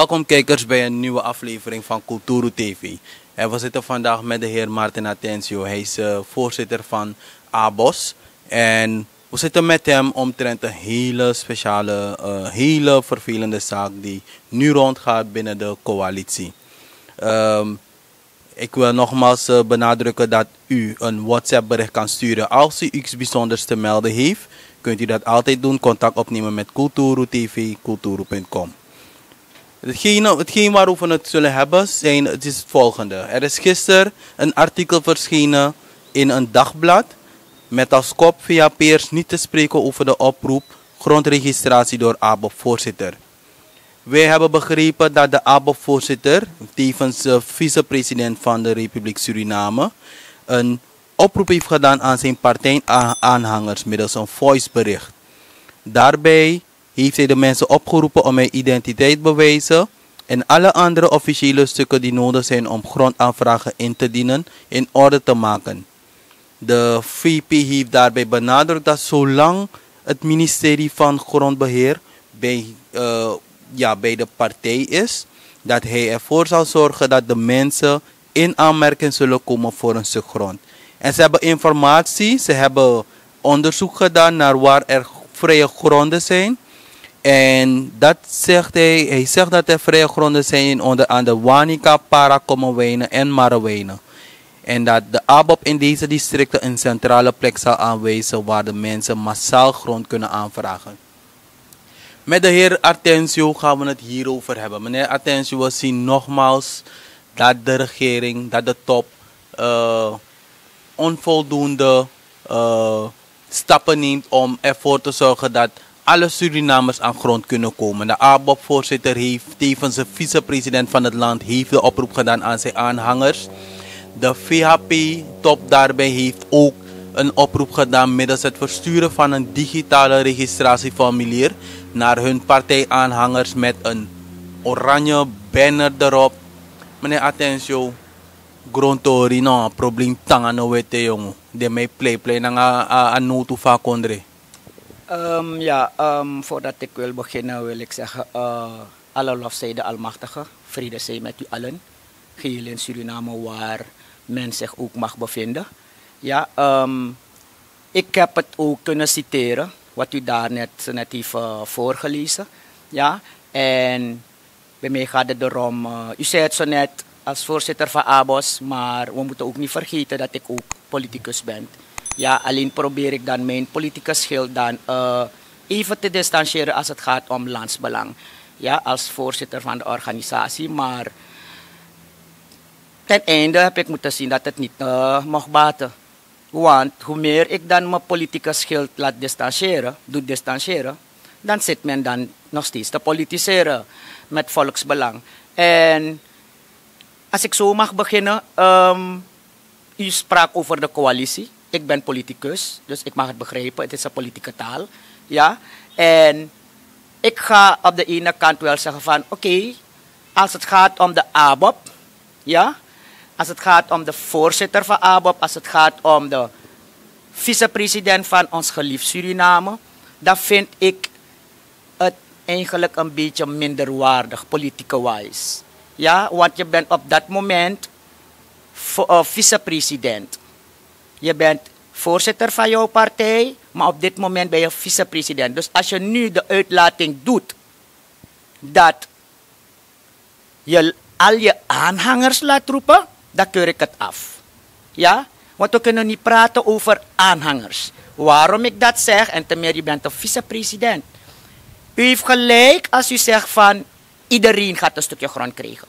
Welkom kijkers bij een nieuwe aflevering van Culturo TV. En eh, we zitten vandaag met de heer Martin Atencio. Hij is eh, voorzitter van ABOS. En we zitten met hem omtrent een hele speciale, eh, hele vervelende zaak die nu rondgaat binnen de coalitie. Ehm, ik wil nogmaals benadrukken dat u een WhatsApp bericht kan sturen als u iets bijzonders te melden heeft. Kunt u dat altijd doen, contact opnemen met Culturo TV, culturo.com. Hetgeen, hetgeen waarover we het zullen hebben zijn, het is het volgende. Er is gisteren een artikel verschenen in een dagblad met als kop via peers niet te spreken over de oproep grondregistratie door ABO-voorzitter. Wij hebben begrepen dat de ABO-voorzitter, tevens vicepresident van de Republiek Suriname, een oproep heeft gedaan aan zijn aanhangers middels een voicebericht. Daarbij heeft hij de mensen opgeroepen om hun identiteit bewijzen en alle andere officiële stukken die nodig zijn om grondaanvragen in te dienen in orde te maken. De VP heeft daarbij benadrukt dat zolang het ministerie van Grondbeheer bij, eh, ja, bij de partij is, dat hij ervoor zal zorgen dat de mensen in aanmerking zullen komen voor een stuk grond. En ze hebben informatie, ze hebben onderzoek gedaan naar waar er vrije gronden zijn. En dat zegt hij, hij zegt dat er vrije gronden zijn onder andere Wanica, Parakomowijnen en Marowene. En dat de ABOP in deze districten een centrale plek zal aanwijzen waar de mensen massaal grond kunnen aanvragen. Met de heer Artensio gaan we het hierover hebben. Meneer Artensio, we zien nogmaals dat de regering, dat de top eh, onvoldoende eh, stappen neemt om ervoor te zorgen dat alle Surinamers aan grond kunnen komen. De ABOP-voorzitter heeft tevens de vicepresident van het land heeft de oproep gedaan aan zijn aanhangers. De VHP-top daarbij heeft ook een oproep gedaan middels het versturen van een digitale registratieformulier naar hun partijaanhangers met een oranje banner erop. Meneer Atensio, Grontori, no, probleem tangan no wete jongen. De mij play play na nou, aan ah, anotu ah, ah, fa Ehm, ja, um, voordat ik wil beginnen wil ik zeggen, uh, alle lof zij de Almachtige, vrede zij met u allen, geheel in Suriname waar men zich ook mag bevinden. Ja, ehm, ik heb het ook kunnen citeren, wat u daar net, net heeft eh, voorgelezen. Ja, en bij mij gaat het erom, eh, u zei het zo net als voorzitter van ABOS, maar we moeten ook niet vergeten dat ik ook politicus ben. Ja, alleen probeer ik dan mijn politieke schild dan eh, even te distancieren als het gaat om landsbelang. Ja, als voorzitter van de organisatie, maar ten einde heb ik moeten zien dat het niet uh, eh, mocht baten. Want hoe meer ik dan mijn politieke schild laat distancieren, doet distancieren, dan zit men dan nog steeds te politiseren met volksbelang. En als ik zo mag beginnen, um, u sprak over de coalitie ik ben politicus, dus ik mag het begrijpen. Het is een politieke taal. Ja? En ik ga op de ene kant wel zeggen van oké, als het gaat om de ABOP, ja, als het gaat om de voorzitter van ABOP, als het gaat om de vicepresident van ons geliefd Suriname, dan vind ik het eigenlijk een beetje minderwaardig, politieke wise. Ja, want je bent op dat moment eh, vicepresident je bent voorzitter van jouw partij, maar op dit moment ben je vicepresident. Dus als je nu de uitlating doet dat je al je aanhangers laat roepen, dan keur ik het af. Ja? Want we kunnen niet praten over aanhangers. Waarom ik dat zeg, en tenminste, meer je bent een vicepresident. U heeft gelijk als u zegt van iedereen gaat een stukje grond krijgen.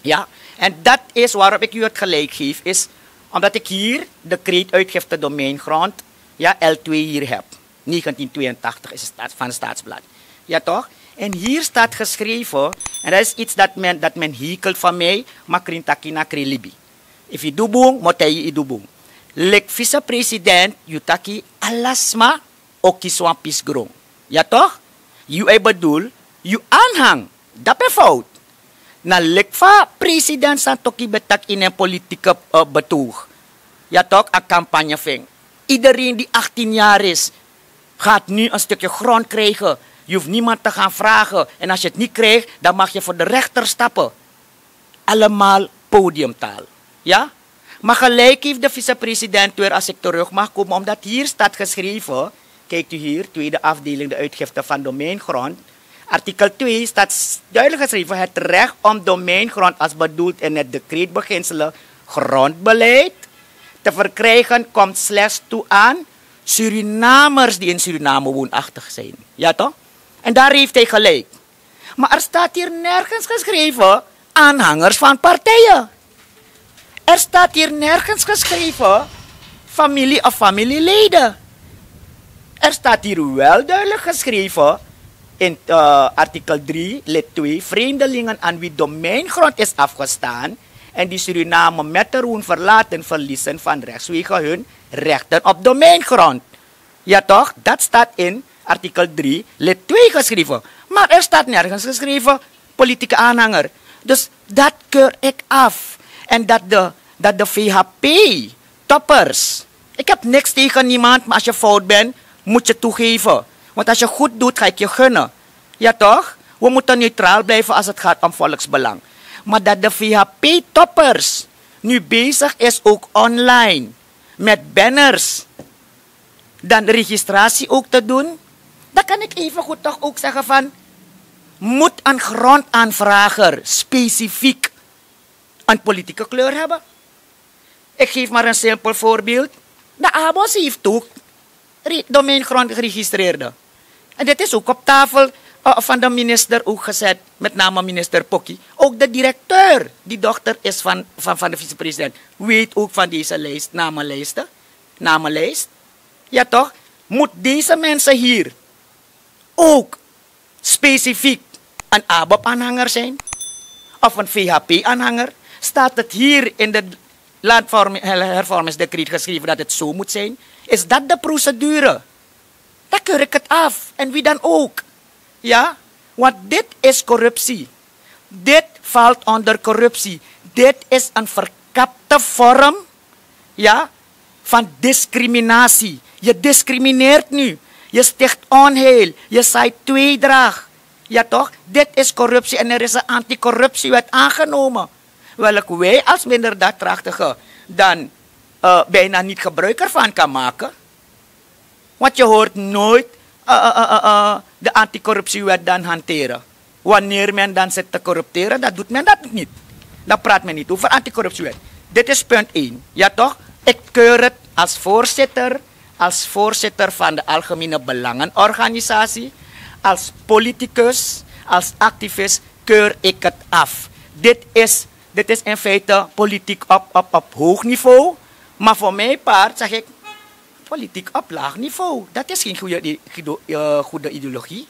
Ja? En dat is waarom ik u het gelijk geef, is omdat ik hier de kreet uitgifte domeingrond, ja, L2 hier heb. 1982 is het van het Staatsblad. Ja toch? En hier staat geschreven, en dat is iets dat men, dat men hekelt van mij, makrintakina krilibi. If you do boom, motai you do boom. Lek vice-president, yutaki alasma okiswan pisgrong. Ja toch? You bedoel, je aanhang. Dat ben fout na lekfa president santo kibetak in een politieke uh, betoog. Ja toch, een campagne ving. Iedereen die 18 jaar is, gaat nu een stukje grond krijgen. Je hoeft niemand te gaan vragen. En als je het niet krijgt, dan mag je voor de rechter stappen. Allemaal podiumtaal. Ja? Maar gelijk heeft de vicepresident weer, als ik terug mag komen, omdat hier staat geschreven, kijkt u hier, tweede afdeling, de uitgifte van domeingrond, Artikel 2 staat duidelijk geschreven: het recht om domeingrond als bedoeld in het beginselen grondbeleid te verkrijgen komt slechts toe aan Surinamers die in Suriname woonachtig zijn. Ja toch? En daar heeft hij gelijk. Maar er staat hier nergens geschreven aanhangers van partijen. Er staat hier nergens geschreven familie of familieleden. Er staat hier wel duidelijk geschreven in uh, Artikel 3, lid 2, vreemdelingen aan wie domeingrond is afgestaan en die Suriname met de roen verlaten verliezen van rechtswege hun rechten op domeingrond. Ja toch? Dat staat in artikel 3, lid 2 geschreven. Maar er staat nergens geschreven politieke aanhanger. Dus dat keur ik af. En dat de, dat de VHP, toppers. Ik heb niks tegen niemand, maar als je fout bent, moet je toegeven. Want als je goed doet, ga ik je gunnen. Ja toch? We moeten neutraal blijven als het gaat om volksbelang. Maar dat de VHP-toppers nu bezig is ook online met banners, dan registratie ook te doen, dan kan ik even goed toch ook zeggen van, moet een grondaanvrager specifiek een politieke kleur hebben? Ik geef maar een simpel voorbeeld. De Abos heeft ook domeingrond geregistreerde. En dit is ook op tafel eh, van de minister ook gezet, met name minister Pokki. Ook de directeur, die dochter is van, van, van de vicepresident, weet ook van deze lijst, namenlijsten. lijst. Ja toch? Moet deze mensen hier ook specifiek een ABAP-aanhanger zijn? Of een VHP-aanhanger? Staat het hier in de hervormingsdecreet geschreven dat het zo moet zijn? Is dat de procedure? Dan keur ik het af. En wie dan ook. Ja? Want dit is corruptie. Dit valt onder corruptie. Dit is een verkapte vorm ja, van discriminatie. Je discrimineert nu. Je sticht onheil. Je zaait tweedraag. Ja toch? Dit is corruptie en er is een anticorruptiewet aangenomen welk wij als minderdaadkrachtigen dan eh, bijna niet gebruik ervan kan maken. Want je hoort nooit uh, uh, de anticorruptiewet dan hanteren. Wanneer men dan zit te corrupteren, dat doet men dat niet. Dan praat men niet over anticorruptiewet. Dit is punt 1. Ja toch? Ik keur het als voorzitter, als voorzitter van de Algemene Belangenorganisatie, als politicus, als activist, keur ik het af. Dit is dit is in feite politiek op, op, op hoog niveau. Maar voor mijn part zeg ik, politiek op laag niveau. Dat is geen goede, eh, goede ideologie.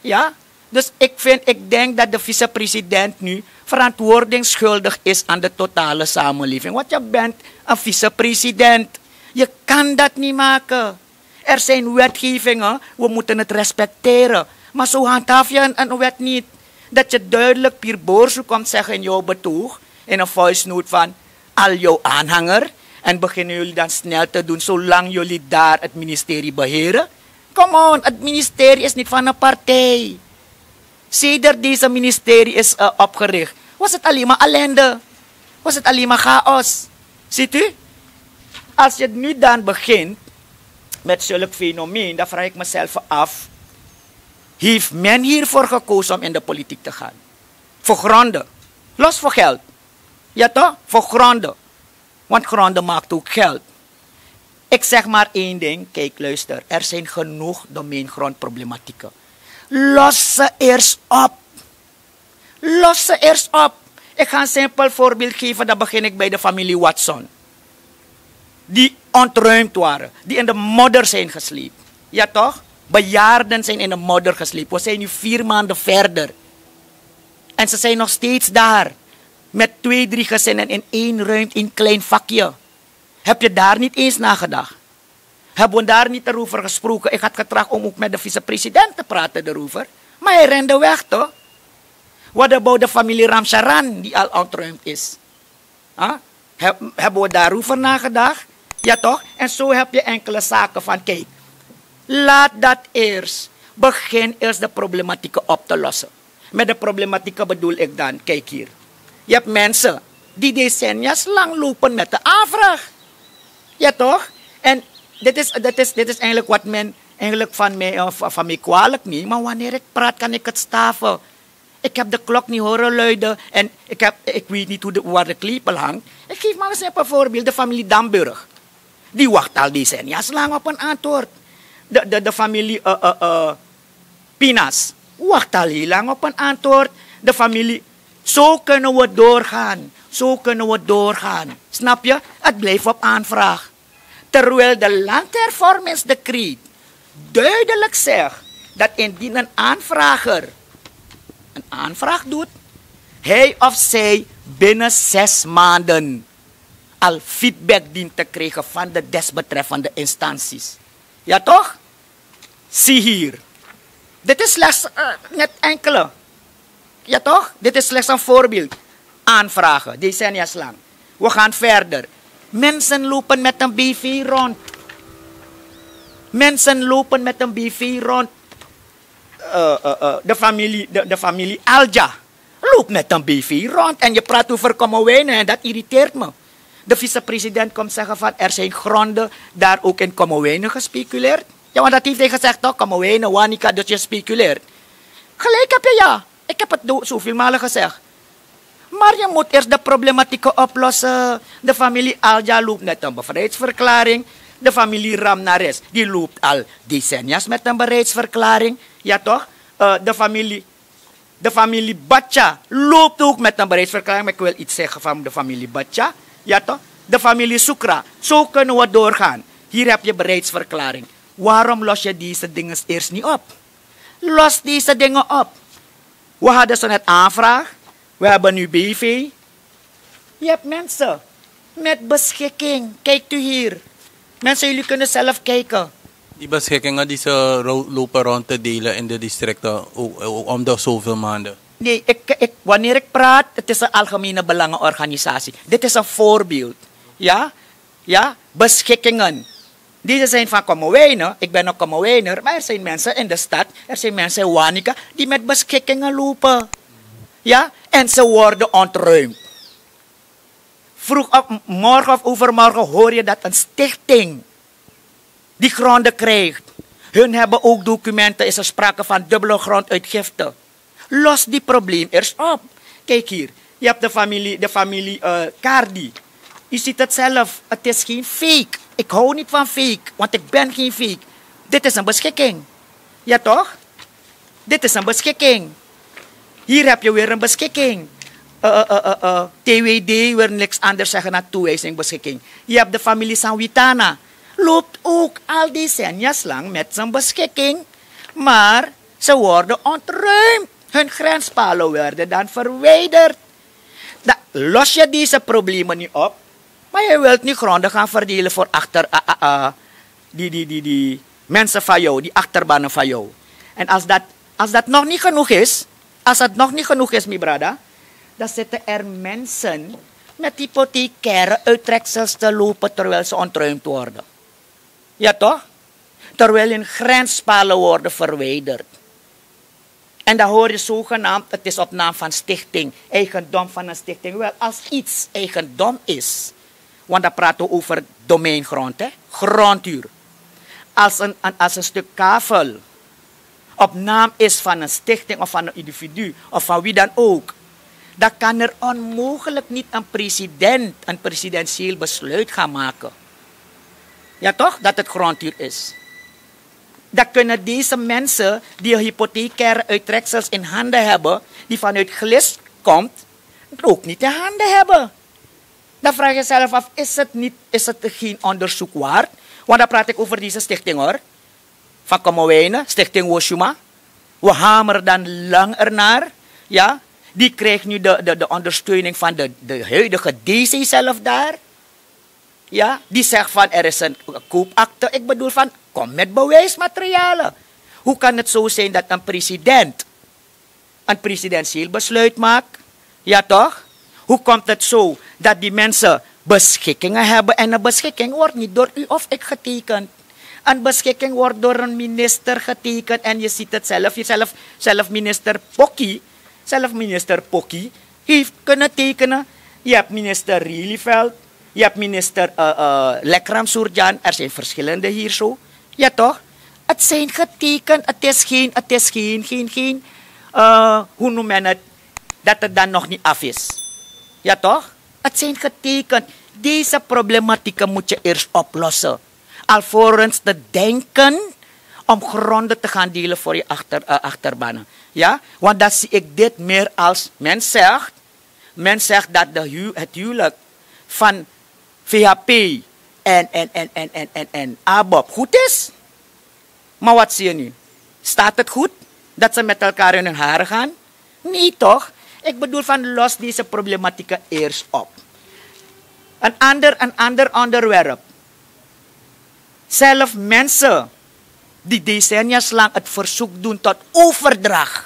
Ja? Dus ik, vind, ik denk dat de vicepresident nu verantwoording schuldig is aan de totale samenleving. Want je bent een vicepresident. Je kan dat niet maken. Er zijn wetgevingen, we moeten het respecteren. Maar zo handhaaf je een wet niet dat je duidelijk Pier Boersu komt zeggen in jouw betoog, in een voicenoot van al jouw aanhanger, en beginnen jullie dan snel te doen zolang jullie daar het ministerie beheren? Come on, het ministerie is niet van een partij. Sedert deze ministerie is eh, opgericht, was het alleen maar ellende. Was het alleen maar chaos. Ziet u? Als je nu dan begint met zulk fenomeen, dan vraag ik mezelf af heeft men hiervoor gekozen om in de politiek te gaan. Voor gronden. Los voor geld. Ja toch? Voor gronden. Want gronden maakt ook geld. Ik zeg maar één ding. Kijk, luister. Er zijn genoeg domeingrondproblematieken. Los ze eerst op. Los ze eerst op. Ik ga een simpel voorbeeld geven. Dan begin ik bij de familie Watson. Die ontruimd waren. Die in de modder zijn gesleept. Ja toch? Bejaarden zijn in de modder gesleept. We zijn nu vier maanden verder. En ze zijn nog steeds daar. Met twee, drie gezinnen in één ruimte, in een klein vakje. Heb je daar niet eens nagedacht? Hebben we daar niet over gesproken? Ik had getracht om ook met de vicepresident te praten daarover. Maar hij rende weg toch? Wat about de familie Ramsaran die al ontruimd is? Huh? hebben we daarover nagedacht? Ja toch? En zo heb je enkele zaken van, kijk, Laat dat eerst. Begin eerst de problematieken op te lossen. Met de problematieken bedoel ik dan, kijk hier. Je hebt mensen die decennia's lang lopen met de aanvraag. Ja toch? En dit is, dit is, dit is eigenlijk wat men eigenlijk van mij, eh, van mij kwalijk neemt. Maar wanneer ik praat, kan ik het staven. Ik heb de klok niet horen luiden. En ik, heb, ik weet niet hoe de, waar de klepel hangt. Ik geef maar eens een voorbeeld. De familie Damburg. Die wacht al decennia's lang op een antwoord de, de, de familie uh, uh, uh, Pinas. Wacht al heel lang op een antwoord. De familie. Zo kunnen nou we doorgaan. Zo kunnen we doorgaan. Snap je? Het blijft op aanvraag. Terwijl de landhervormingsdecreet duidelijk zegt dat indien een aanvrager een aanvraag doet, hij of zij binnen zes maanden al feedback dient te krijgen van de desbetreffende instanties. Ja toch? Zie hier. Dit is slechts uh, net enkele. Ja toch? Dit is slechts een voorbeeld. Aanvragen, decennia lang. We gaan verder. Mensen lopen met een BV rond. Mensen lopen met een BV rond. Eh, eh, de, familie, de, familie Alja loopt met een BV rond. En je praat over komen wenen en dat irriteert me de vicepresident komt zeggen van er zijn gronden daar ook in Komowenen gespeculeerd. Ja, want dat heeft hij gezegd toch, Komowenen, Wanika, dat je speculeert. Gelijk heb je ja. Ik heb het zoveel malen gezegd. Maar je moet eerst de problematieken oplossen. De familie Alja loopt met een bevrijdingsverklaring. De familie Ramnares, die loopt al decennia's met een bereidsverklaring. Ja toch? Uh, de familie de familie Batja loopt ook met een bereidsverklaring. Maar ik wil iets zeggen van de familie Batja. Ja toch? De familie Soekra. Zo kunnen we doorgaan. Hier heb je bereidsverklaring. Waarom los je deze dingen eerst niet op? Los deze dingen op. We hadden ze net aanvraag. We hebben nu BV. Je hebt mensen met beschikking. Kijkt u hier. Mensen, jullie kunnen zelf kijken. Die beschikkingen die ze lopen rond te delen in de districten om de zoveel maanden nee, ik, ik, wanneer ik praat, het is een algemene belangenorganisatie. Dit is een voorbeeld. Ja? Ja? Beschikkingen. Die zijn van Komowener. Ik ben een Komowener. Maar er zijn mensen in de stad, er zijn mensen in Wanica, die met beschikkingen lopen. Ja? En ze worden ontruimd. Vroeg op morgen of overmorgen hoor je dat een stichting die gronden krijgt. Hun hebben ook documenten, is er sprake van dubbele gronduitgifte. Los die probleem eerst op. Kijk hier, je hebt de familie, de familie uh, Cardi. Je ziet het zelf, het is geen fake. Ik hou niet van fake, want ik ben geen fake. Dit is een beschikking. Ja toch? Dit is een beschikking. Hier heb je weer een beschikking. Uh, eh, uh, eh, uh, TWD wil niks anders zeggen dan toewijzing beschikking. Je hebt de familie Sanwitana. Loopt ook al decennia lang met zijn beschikking. Maar ze worden ontruimd. Hun grenspalen werden dan verwijderd. Dan los je deze problemen niet op, maar je wilt niet gronden gaan verdelen voor achter, ah, ah, ah, die, die, die, mensen van jou, die achterbanen van jou. En als dat, als dat nog niet genoeg is, als dat nog niet genoeg is, mijn brada, dan zitten er mensen met hypothecaire uittreksels te lopen terwijl ze ontruimd worden. Ja toch? Terwijl hun grenspalen worden verwijderd. En dan hoor je zogenaamd, het is op naam van stichting, eigendom van een stichting. Wel, als iets eigendom is, want dan praten we over domeingrond, hè? gronduur. Als een, als een stuk kavel op naam is van een stichting of van een individu of van wie dan ook, dan kan er onmogelijk niet een president een presidentieel besluit gaan maken. Ja toch? Dat het gronduur is. Dat kunnen deze mensen die hypothecaire uittreksels in handen hebben, die vanuit glis komt, ook niet in handen hebben. Dan vraag je jezelf af, is het, niet, is het geen onderzoek waard? Want dan praat ik over deze stichting hoor. Van Komowijnen, Stichting Woshuma. We hameren dan lang ernaar. Ja? Die krijgt nu de, de, de ondersteuning van de, de huidige DC zelf daar. Ja? Die zegt van er is een koopakte. Ik bedoel van Kom met bewijsmaterialen. Hoe kan het zo zijn dat een president een presidentieel besluit maakt? Ja toch? Hoe komt het zo dat die mensen beschikkingen hebben en een beschikking wordt niet door u of ik getekend? Een beschikking wordt door een minister getekend en je ziet het zelf. Jezelf, zelf minister Pokki, zelf minister heeft kunnen tekenen. Je hebt minister Rieleveld, je hebt minister uh, eh, uh, eh, Lekram Soerjan. Er zijn verschillende hier zo. Ja toch? Het zijn getekend, het is geen, het is geen, geen, geen, uh, hoe noem men het, dat het dan nog niet af is. Ja toch? Het zijn getekend. Deze problematieken moet je eerst oplossen. Alvorens te denken om gronden te gaan delen voor je achter, eh, Ja? Want dan zie ik dit meer als men zegt. Men zegt dat de het huwelijk van VHP en, en, en, en, en, en, en abab ah, goed is. Maar wat zie je nu? Staat het goed dat ze met elkaar in hun haren gaan? Niet toch? Ik bedoel van los deze problematieken eerst op. Een ander, een ander onderwerp. Zelf mensen die decennia lang het verzoek doen tot overdracht.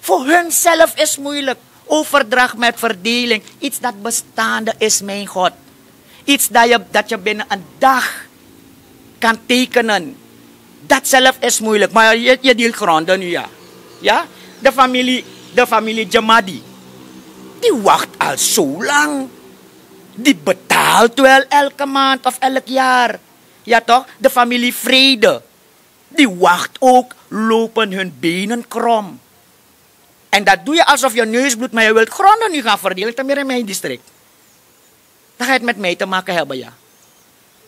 Voor hun zelf is moeilijk. Overdracht met verdeling. Iets dat bestaande is, mijn God. Iets dat je, dat je binnen een dag kan tekenen. Dat zelf is moeilijk, maar je, je deelt gronden nu, ja. ja? De familie, de familie Jamadi, die wacht al zo lang. Die betaalt wel elke maand of elk jaar. Ja toch? De familie Vrede, die wacht ook, lopen hun benen krom. En dat doe je alsof je neus bloedt, maar je wilt gronden nu gaan verdelen. Tenminste in mijn district. Dat gaat het met mij te maken hebben, ja.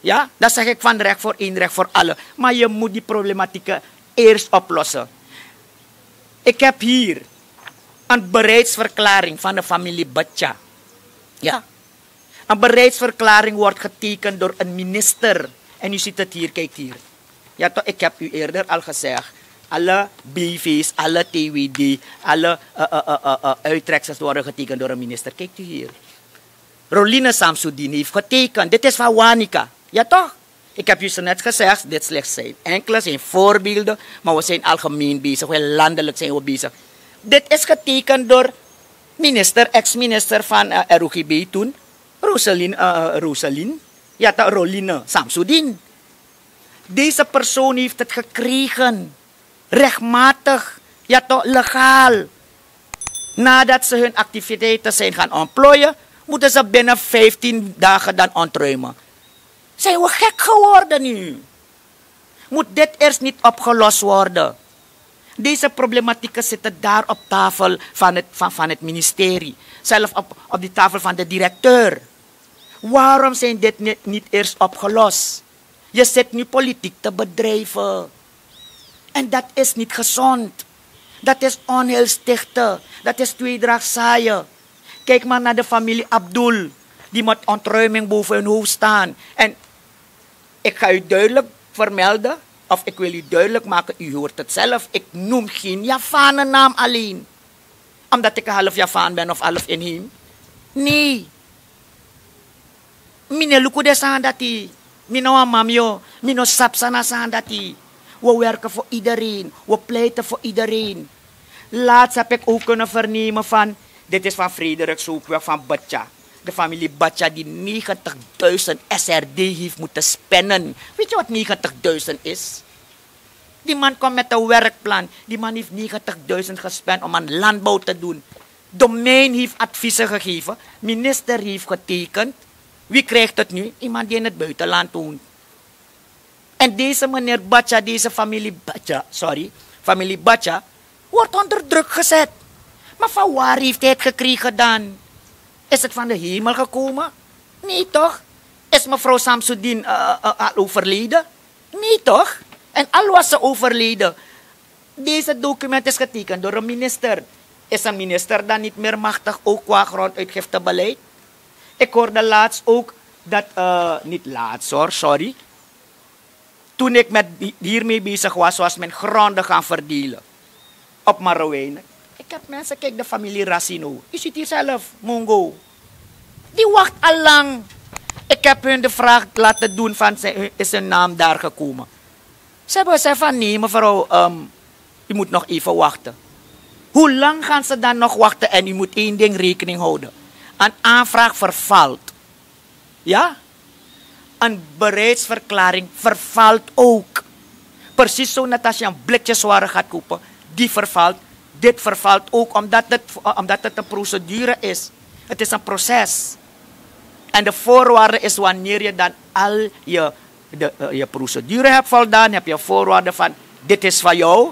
Ja, dat zeg ik van recht voor één, recht voor allen. Maar je moet die problematieken eerst oplossen. Ik heb hier een bereidsverklaring van de familie Batja. Ja. Een bereidsverklaring wordt getekend door een minister. En u ziet het hier, kijk hier. Ja, ik heb u eerder al gezegd. Alle BV's, alle TWD, alle uh, uh, uh, uittreksels worden getekend door een minister. Kijkt u hier. Rolina Samsudin heeft getekend. Dit is van Wanika. Ja toch? Ik heb je zo net gezegd, dit slechts zijn enkele, zijn voorbeelden, maar we zijn algemeen bezig, we landelijk zijn we bezig. Dit is getekend door minister, ex-minister van uh, eh, ROGB toen, Roseline, eh, uh, eh, Roseline, ja, Roline Samsudin. Deze persoon heeft het gekregen, rechtmatig, ja toch, legaal. Nadat ze hun activiteiten zijn gaan ontplooien, moeten ze binnen 15 dagen dan ontruimen. Zijn we gek geworden nu? Moet dit eerst niet opgelost worden? Deze problematieken zitten daar op tafel van het, van, van het ministerie. Zelf op, op de tafel van de directeur. Waarom zijn dit niet, niet eerst opgelost? Je zit nu politiek te bedrijven. En dat is niet gezond. Dat is onheilstichten. Dat is tweedraagzaaien. Kijk maar naar de familie Abdul. Die met ontruiming boven hun hoofd staan. En ik ga u duidelijk vermelden, of ik wil u duidelijk maken, u hoort het zelf. Ik noem geen naam alleen. Omdat ik half Javaan ben of half hem. Nee. Mine lukude sandati. Mine wamamyo. Mine sapsana sandati. We werken voor iedereen. We pleiten voor iedereen. Laatst heb ik ook kunnen vernemen van dit is van Frederik Soekweg van Batja. De familie Batja die 90.000 SRD heeft moeten spannen. Weet je wat 90.000 is? Die man kwam met een werkplan. Die man heeft 90.000 gespend om aan landbouw te doen. Domein heeft adviezen gegeven. Minister heeft getekend. Wie krijgt het nu? Iemand die in het buitenland woont. En deze meneer Batja, deze familie Batja, sorry, familie Batja, wordt onder druk gezet. Maar van waar heeft hij het gekregen dan? Is het van de hemel gekomen? Nee toch? Is mevrouw Samsudin eh, eh, eh, al overleden? Nee toch? En al was ze overleden. Deze document is getekend door een minister. Is een minister dan niet meer machtig, ook qua gronduitgiftebeleid? Ik hoorde laatst ook dat, niet laatst hoor, sorry. Toen ik met hiermee bezig was, was mijn gronden gaan verdelen. Op Marowijnen ik heb mensen, kijk de familie Racino. U ziet hier zelf, Mongo. Die wacht al lang. Ik heb hun de vraag laten doen van, is hun naam daar gekomen? Ze hebben gezegd van, nee mevrouw, je ehm, u moet nog even wachten. Hoe lang gaan ze dan nog wachten? En u moet één ding rekening houden. Een aanvraag vervalt. Ja? Een bereidsverklaring vervalt ook. Precies zo net als je een blikje zware gaat kopen, die vervalt dit vervalt ook omdat het, omdat het een procedure is. Het is een proces. En de voorwaarde is wanneer je dan al je, de, eh, je procedure hebt voldaan, heb je voorwaarden van dit is van jou.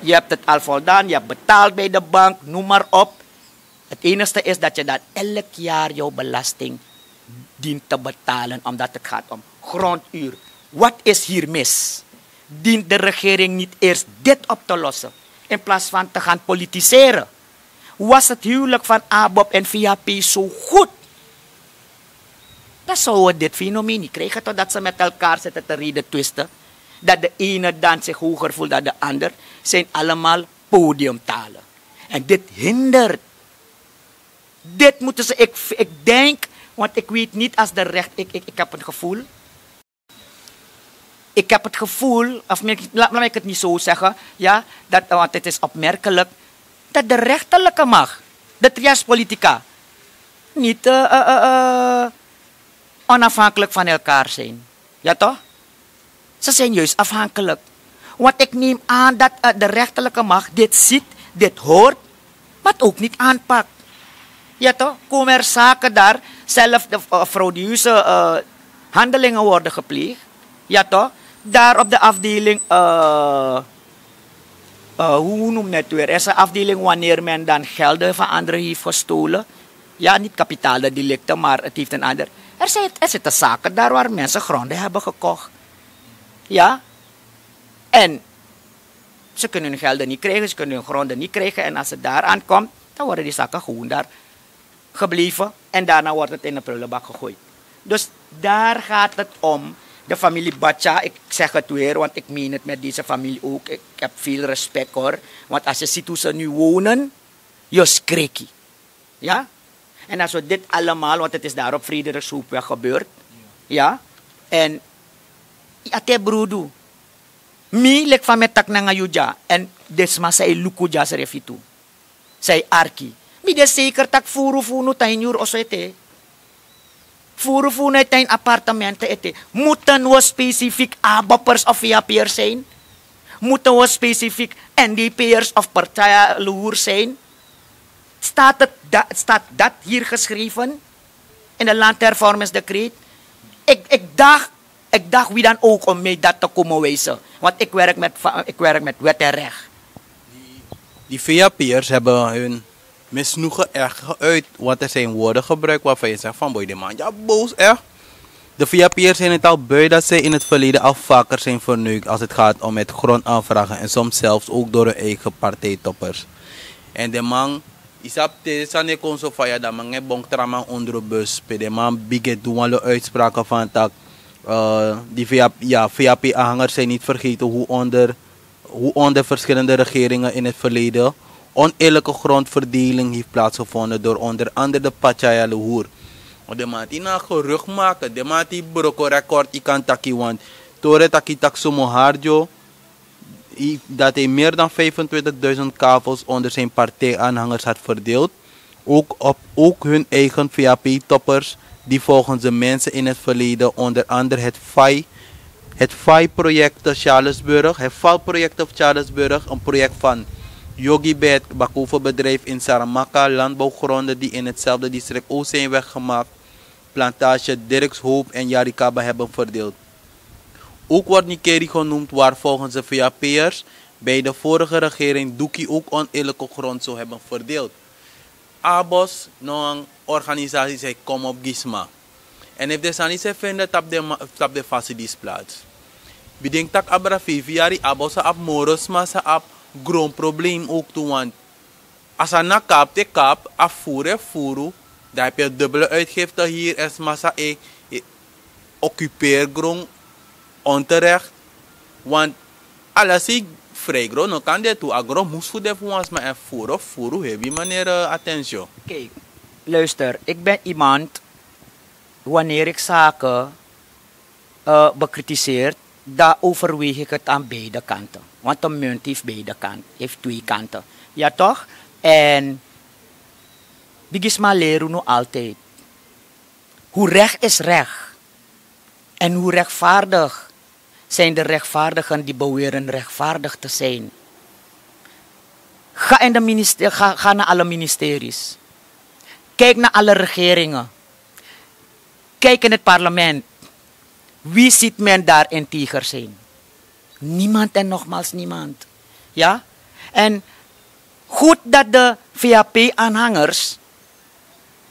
Je hebt het al voldaan, je hebt betaald bij de bank, noem maar op. Het enige is dat je dan elk jaar jouw belasting dient te betalen, omdat het gaat om gronduur. Wat is hier mis? Dient de regering niet eerst dit op te lossen? in plaats van te gaan politiseren. Was het huwelijk van ABOP en VHP zo goed? Dan zouden we dit fenomeen niet krijgen totdat ze met elkaar zitten te reden twisten. Dat de ene dan zich hoger voelt dan de ander. Zijn allemaal podiumtalen. En dit hindert. Dit moeten ze, ik, ik denk, want ik weet niet als de recht, ik, ik, ik heb een gevoel ik heb het gevoel, of laat, laat ik het niet zo zeggen, ja, dat, want oh, het is opmerkelijk, dat de rechterlijke macht, de trias politica, niet uh, onafhankelijk van elkaar zijn. Ja toch? Ze zijn juist afhankelijk. Want ik neem aan dat de rechterlijke macht dit ziet, dit hoort, maar het ook niet aanpakt. Ja toch? Komen er zaken daar, zelf de fraudieuze handelingen worden gepleegd. Ja toch? daar op de afdeling, uh, uh, hoe noem het weer? Er is een afdeling wanneer men dan gelden van anderen heeft gestolen. Ja, niet kapitale delicten, maar het heeft een ander. Er, zit, er zitten zaken daar waar mensen gronden hebben gekocht. Ja? En ze kunnen hun gelden niet krijgen, ze kunnen hun gronden niet krijgen. En als het daar aankomt, dan worden die zakken gewoon daar gebleven. En daarna wordt het in de prullenbak gegooid. Dus daar gaat het om de familie Batja, ik zeg het weer, want ik meen het met deze familie ook. Ik heb veel respect hoor. Want als je ziet hoe ze nu wonen, je schrik Ja? En als we dit allemaal, want het is daar op Frederikshoepweg gebeurd. Ja? En, ja, te broedu. Mi lek van met tak na ngajuja. En desma zij lukuja serefitu. arki. Mi de zeker tak furu funu tainur osete. Voeren tayong apartamento appartementen Mutan was specifiek aba of via zijn? Moeten Mutan specifiek specific of partaya zijn? Staat, het dat, staat dat hier geschreven in de landhervormers decreet? Ik, ik dacht, ik dacht wie dan ook om mee dat te komen wezen. Want ik werk met, ik werk met wet en recht. Die, die via hebben hun misnoegen echt uit. wat er zijn woorden gebruikt waarvan je zegt van boy, de man, ja boos echt. De via zijn het al bij dat ze in het verleden al vaker zijn verneukt als het gaat om het grondaanvragen en soms zelfs ook door hun eigen partijtoppers. En de man, is te sane kon zo van dat man een traman onder de bus. De man biget doen alle uitspraken van tak. Uh, eh, die via ja, aanhangers zijn niet vergeten hoe onder, hoe onder verschillende regeringen in het verleden oneerlijke grondverdeling heeft plaatsgevonden door onder andere de Pachaya Luhur. De maat die na gerug maken, de maat die record ik kan taki want Tore taki taksumo harjo dat hij meer dan 25.000 kavels onder zijn partij aanhangers had verdeeld. Ook op ook hun eigen VIP-toppers die volgens de mensen in het verleden onder andere het FAI het FAI-project Charlesburg, het FAL-project of Charlesburg, een project van Yogi Bed, bedrijf in Saramaka, landbouwgronden die in hetzelfde district O zijn weggemaakt, plantage Dirkshoop en Jarikaba hebben verdeeld. Ook wordt Nikeri genoemd waar volgens de VAP'ers bij de vorige regering Doekie ook oneerlijke grond zou hebben verdeeld. ABOS, nog organisatie, zei kom op Gisma. En if de niet vinden, tap de, tap de facilities plaats. Bedenk tak abra vivi abos ze ab morosma ze ab groot probleem ook toe. Want als je naar kap te kap en dan heb je dubbele uitgifte hier. En massa ik eh, eh, occupeer grond onterecht. Want alles is vrij groot, dan nou kan dit toe. Agro moest voor de en voeren, voeren, heb je meneer eh, Kijk, luister, ik ben iemand, wanneer ik zaken uh, bekritiseer, daar overweeg ik het aan beide kanten. Want een munt heeft beide kanten, heeft twee kanten. Ja toch? En bigisma leren nu altijd. Hoe recht is recht. En hoe rechtvaardig zijn de rechtvaardigen die beweren rechtvaardig te zijn. Ga, in de minister, ga, naar alle ministeries. Kijk naar alle regeringen. Kijk in het parlement. Wie ziet men daar in tiger zijn? Niemand en nogmaals niemand. Ja? En goed dat de VHP-aanhangers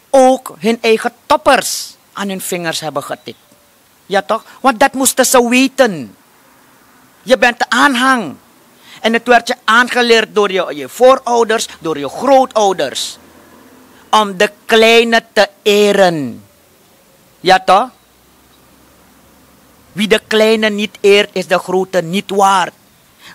ook hun eigen toppers aan hun vingers hebben getikt. Ja toch? Want dat moesten ze weten. Je bent de aanhang. En het werd je aangeleerd door je, je voorouders, door je grootouders. Om de kleine te eren. Ja toch? Wie de kleine niet eert, is de grote niet waard.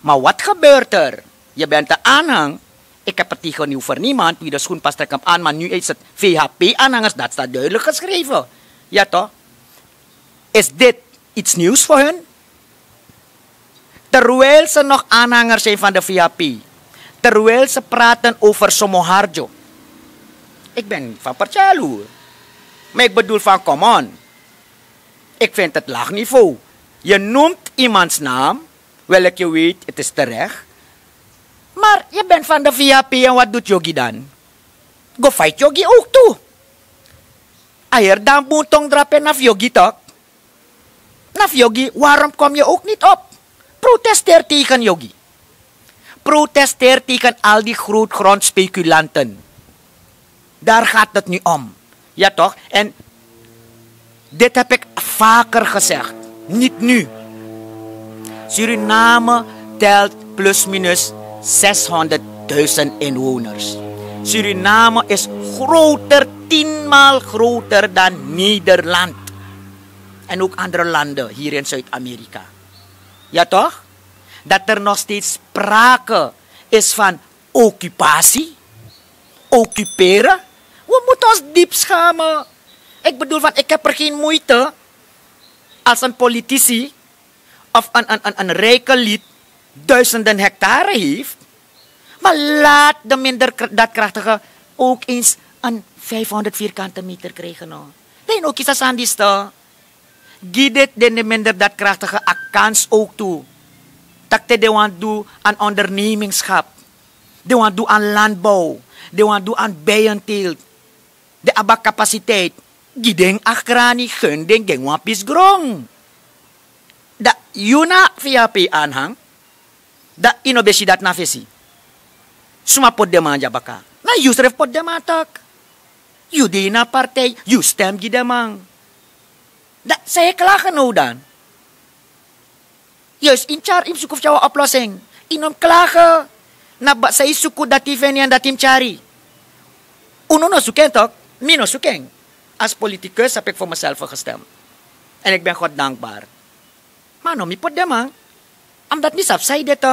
Maar wat gebeurt er? Je bent de aanhang. Ik heb het tegen nieuw voor niemand. Wie de schoen past, trek hem aan. Maar nu is het VHP-aanhangers. Dat staat duidelijk geschreven. Ja toch? Is dit iets nieuws voor hen? Terwijl ze nog aanhangers zijn van de VHP. Terwijl ze praten over Somoharjo. Ik ben van Parcialu. Maar ik bedoel van, come on. Ik vind het laag niveau. Je noemt iemands naam, welke je weet, het is terecht. Maar je bent van de VIP en wat doet Yogi dan? Go fight Yogi ook toe. Ayer dan boetong drapen naar Yogi toch? Naf Yogi, waarom kom je ook niet op? Protesteer tegen Yogi. Protesteer tegen al die grootgrondspeculanten. Daar gaat het nu om. Ja toch? En dit heb ik vaker gezegd, niet nu. Suriname telt plus- minus 600.000 inwoners. Suriname is groter, tienmaal groter dan Nederland. En ook andere landen hier in Zuid-Amerika. Ja toch? Dat er nog steeds sprake is van occupatie, occuperen. We moeten ons diep schamen. Ik bedoel, van, ik heb er geen moeite als een politici of een, een, een, een rijke lid duizenden hectare heeft. Maar laat de minder daadkrachtige ook eens een 500 vierkante meter krijgen. Nou. Nee, ook nou, iets aan die staan. Giet dit de minder daadkrachtige een kans ook toe. Dat de want doen aan ondernemingschap. De want doen aan landbouw. De want doen aan bijenteelt. De abakcapaciteit. capaciteit gideng akrani kendeng geng wapis grong. Da yuna pi anhang. Da inobesidad nafesi. nafesi. Suma dema aja baka. Na yusref dema tak. Yudina partei yustem gidemang. Da saya kelakan udan. Yes, incar im sukuf cawa oploseng. Inom kelaka. Nabak saya suku datifenian datim cari. Uno no sukentok, mino sukeng. Als politicus heb ik voor mezelf gestemd. En ik ben God dankbaar. Maar om pot man. Omdat niet zij dit.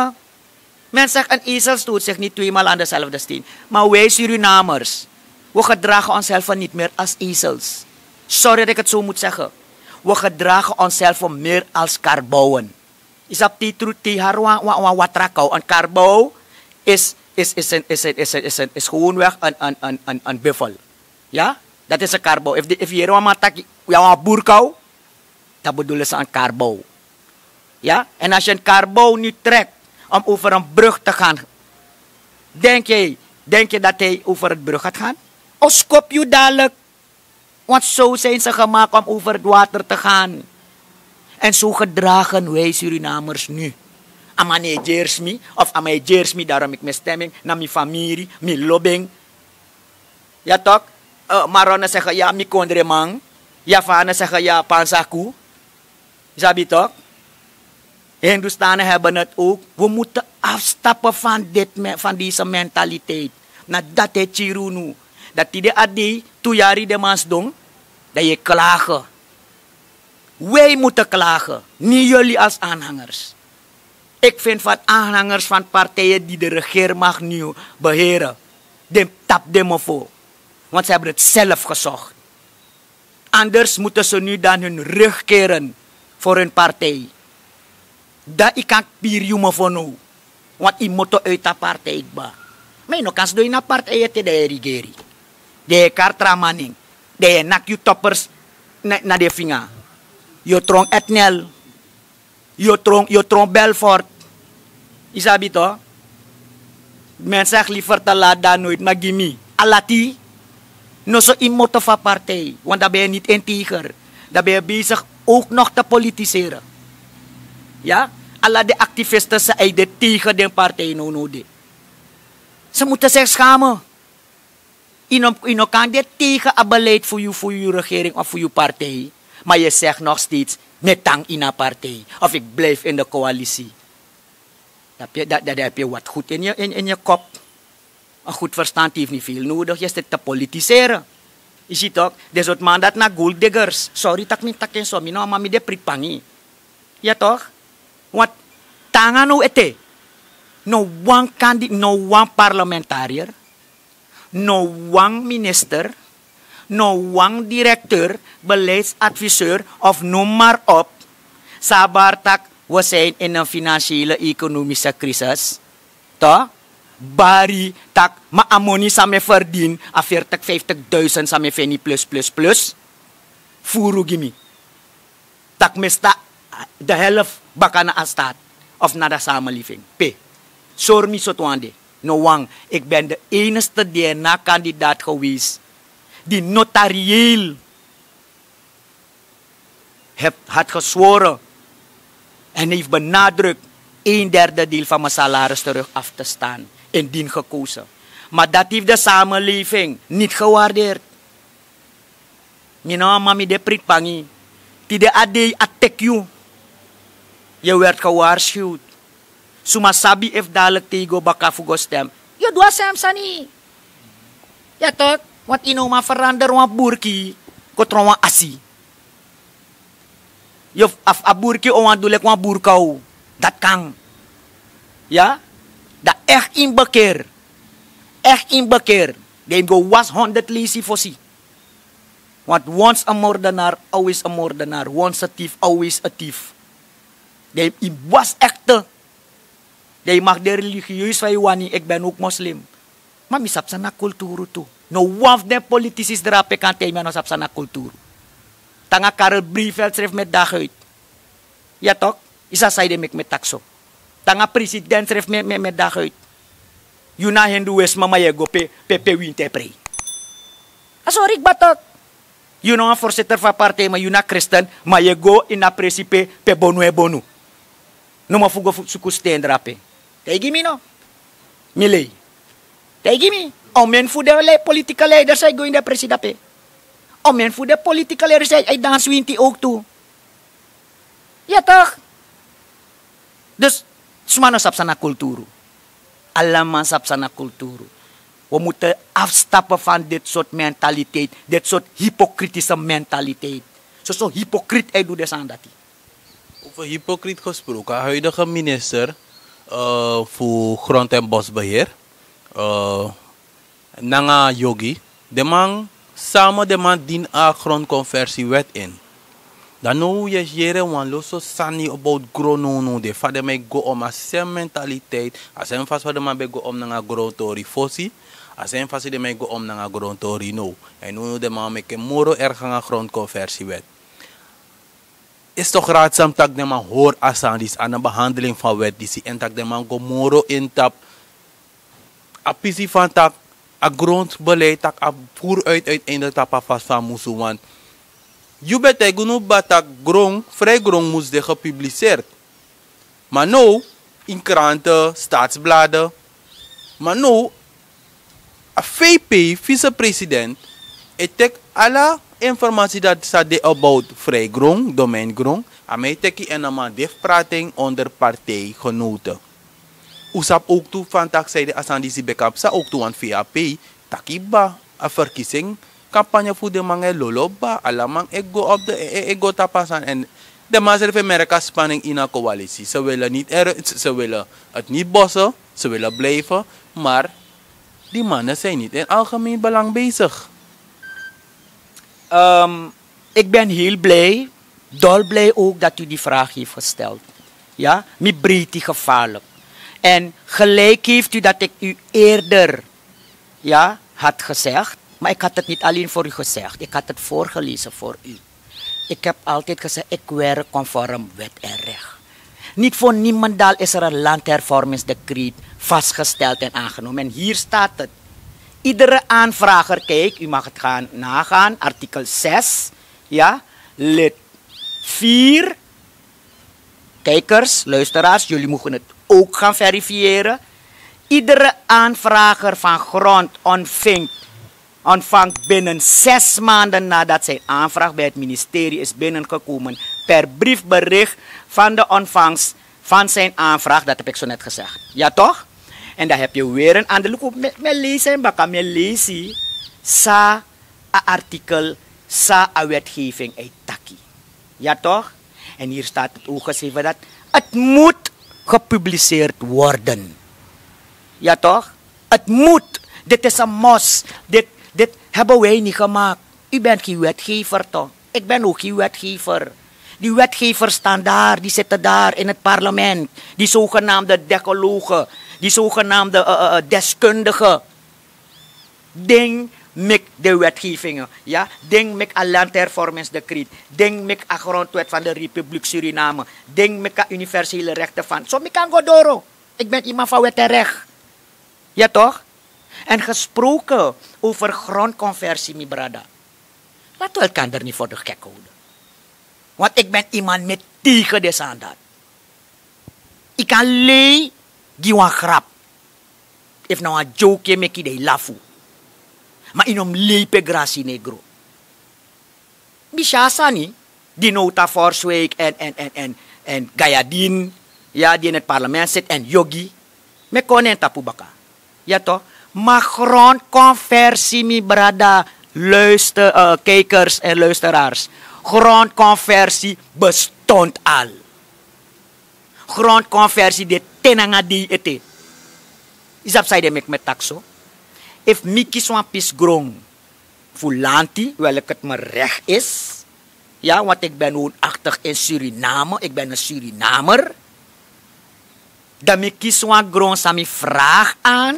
Men zegt, een ezel stoot zich niet tweemaal aan dezelfde steen. Maar wij Surinamers, we gedragen onszelf niet meer als ezels. Sorry dat ik het zo moet zeggen. We gedragen onszelf meer als karbouwen. Is dat die tiharwa watrakau? Een karbouw is, is, is, is, is, is, gewoonweg een, een, een, een buffel. Ja? Dat is een karbo. If, if je Roma taki, jouw boerkou, dat bedoelen ze een karbo. Ja? En als je een karbo nu trekt om over een brug te gaan, denk je, denk je dat hij over het brug gaat gaan? Of skop je dadelijk? Want zo zijn ze gemaakt om over het water te gaan. En zo gedragen wij Surinamers nu. Amanejeers me, of me, daarom ik mijn stemming, naar mijn familie, mijn lobbying. Ja toch? uh, eh, marona sa kaya mikondre mang, yafana sa kaya pansaku. Sabi toch? Hindustanen hebben het ook. We moeten afstappen van, dit, van deze mentaliteit. Na dat het nu Dat die de adi, toejari de mans doen, dat je klagen. Wij moeten klagen, niet jullie als aanhangers. Ik vind van aanhangers van partijen die de mag nu beheren, De tap demo voor. Want ze hebben het zelf gezocht. Anders moeten ze nu dan hun rug keren voor hun partij. Dat ik kan piriumen voor nu. Want ik moet uit de partij. Maar nog als je in de partij te de regering. De kartramaning. De nak je toppers naar de vinger. Je trong etnel. Je trong, je trong Belfort. Isabi toch? Mensen liever te laat dan nooit, maar gimme. Alati. Nou zo in van partij. Want dan ben je niet tiger. Dan ben je bezig ook nog te politiseren. Ja? Alle de activisten zijn de tegen de partij no Ze moeten zich schamen. In kan de tegen een beleid voor je, voor je regering of voor je partij. Maar je zegt nog steeds, net tang in een partij. Of ik blijf in de coalitie. Dat heb je, dat, dat heb je wat goed in je, in, in je kop. Een ah, goed verstand heeft niet veel nodig. Je zit te politiseren. Je ziet ook, deze man dat naar diggers. Sorry tak min tak so mino mami de pripangi. Ja toch? Want tangan ete. No one candidate, no one parlementariër, no one minister, no one directeur, beleidsadviseur of noem maar op. Sabar tak, we zijn in een financiële economische crisis. Toch? Bari tak ma amoni same verdien a 40 50000 same feni plus plus plus. Furu gimi. Tak mesta de helft bakana a staat of nada de samenleving. P. so sotwande. No wang, ik ben de enige DNA-kandidaat geweest die notarieel heeft had gezworen en heeft benadrukt een derde deel van mijn salaris terug af te staan. indien gekozen. Maar dat heeft de samenleving niet gewaardeerd. Nina mami de pritpangi. Tidak ada attack you. Je werd gewaarschuwd. Suma sabi ef dalek tego baka fugo stem. Je dua sem sani. Ya tot. Wat ino ma verander wa burki. Kotro wa asi. Je af aburki o wa dulek wa burkau. Dat kang. Ya dat echt in bekeer. Echt in bekeer. They go was honderd lisi fosi. What once a moordenaar, always a moordenaar. Once a thief, always a thief. im was echte. They mag de religieus van wani, ik ben ook moslim. Maar mi sap sana kulturu tu. No one of them politicians drape kan tegen sap sana kulturu. Tanga Karel Briefeld schreef met dag uit. Ja toch? Isa zei de met takso. tanga president ref me me me dakhit yuna hendu wes go pe pe pe winte pre asorik ah, batak yun nga forsetter fa parte ma yuna kristen mayego ina presipe pe bonu e bonu no mafugo sukus tendra pe tay gimi no milei tay gimi men fu de political leaders ay going the president pe men fu de political leaders ay dance 20 oak tu yatak Dus Sumano sapsana kulturo. Allemaal sapsana kulturo. We moeten afstappen van dit soort mentaliteit. Dit soort hypocritische mentaliteit. Zo, zo hypocriet edu doet Over hypocriet gesproken. Huidige minister uh, voor grond- en bosbeheer. Uh, Nanga Yogi. De man, samen de man dient aan grondconversiewet in. Dan nou je jere wan loso sani about gro no no de. Fade me go om a sem mentaliteit. A sem fas fade man be go om a gro tori fosi. A sem fas de me go om a gro tori no. En nu nou de man meke moro erganga grondconversiewet. Is toch raadzaam dat de man hoor asandis aan de behandeling van wet die en dat de man go moro intap. A pisi van tak, a grondbeleid tak, a voer uit uiteindelijk tapa vast van moesu want... Jubete Gunu Batak Grong vrij Grong moest gepubliceerd. Maar nu in kranten, staatsbladen. Maar nu, a VP, vicepresident, president etek alle informatie dat ze about vrij grond, domein grond, en mij tek en een prating onder partijgenoten. Usap ook toe van tak zei de Asandisi Bekapsa ook toe aan VAP, takiba, a verkiezing campagne de mange loloba alamang ego op de e, e, ego tapasan en de van Amerika spanning in een coalitie. Ze willen, niet er, ze willen het niet bossen, ze willen blijven, maar die mannen zijn niet in algemeen belang bezig. Ehm, ik ben heel blij, blij ook dat u die vraag heeft gesteld. Ja, breed breedte gevaarlijk. En gelijk heeft u dat ik u eerder ja, had gezegd maar ik had het niet alleen voor u gezegd, ik had het voorgelezen voor u. Ik heb altijd gezegd, ik werk conform wet en recht. Niet voor niemendal is er een landhervormingsdecreet vastgesteld en aangenomen. En hier staat het. Iedere aanvrager, kijk, u mag het gaan nagaan, artikel 6, ja, lid 4. Kijkers, luisteraars, jullie mogen het ook gaan verifiëren. Iedere aanvrager van grond ontvingt ontvangt binnen zes maanden nadat zijn aanvraag bij het ministerie is binnengekomen per briefbericht van de ontvangst van zijn aanvraag. Dat heb ik zo net gezegd. Ja toch? En dan heb je weer een ander look. Me lezen, baka me lezen. Sa a artikel, sa a wetgeving uit taki. Ja toch? En hier staat het ook geschreven dat het moet gepubliceerd worden. Ja toch? Het moet. Dit is een mos. Dit hebben wij niet gemaakt. U bent geen wetgever toch? Ik ben ook geen wetgever. Die wetgevers staan daar, die zitten daar in het parlement. Die zogenaamde decologen, die zogenaamde uh, deskundigen. Ding met de wetgevingen. Ja? Ding mik a landhervormingsdecreet. Ding met a grondwet van de Republiek Suriname. Ding met universele rechten van. Zo so, kan go door. Ik ben iemand van wet en recht. Ja toch? en gesproken over grondconversie, mijn brada. Laten we elkaar er niet voor de gek houden. Want ik ben iemand met tegen de dat. Ik kan lee die een grap. If nou een joke make de lafu. Maar in om lepe negro. negro. Bishasa ni. Die nota Forswijk en, en, en, en, en Gayadin. Ja, die in het parlement zit. En Yogi. Me konen tapu baka. Ja toch? maar grondconversie, mijn brada, luister, eh, kijkers en luisteraars. Grondconversie bestond al. Grondconversie de tenanga di ete. Is dat zij de mek met taxo? If miki zo'n pis grong, lanti welk het me recht is. Ja, want ik ben woonachtig in Suriname. Ik ben een Surinamer. Dan miki zo'n grong sami vraag aan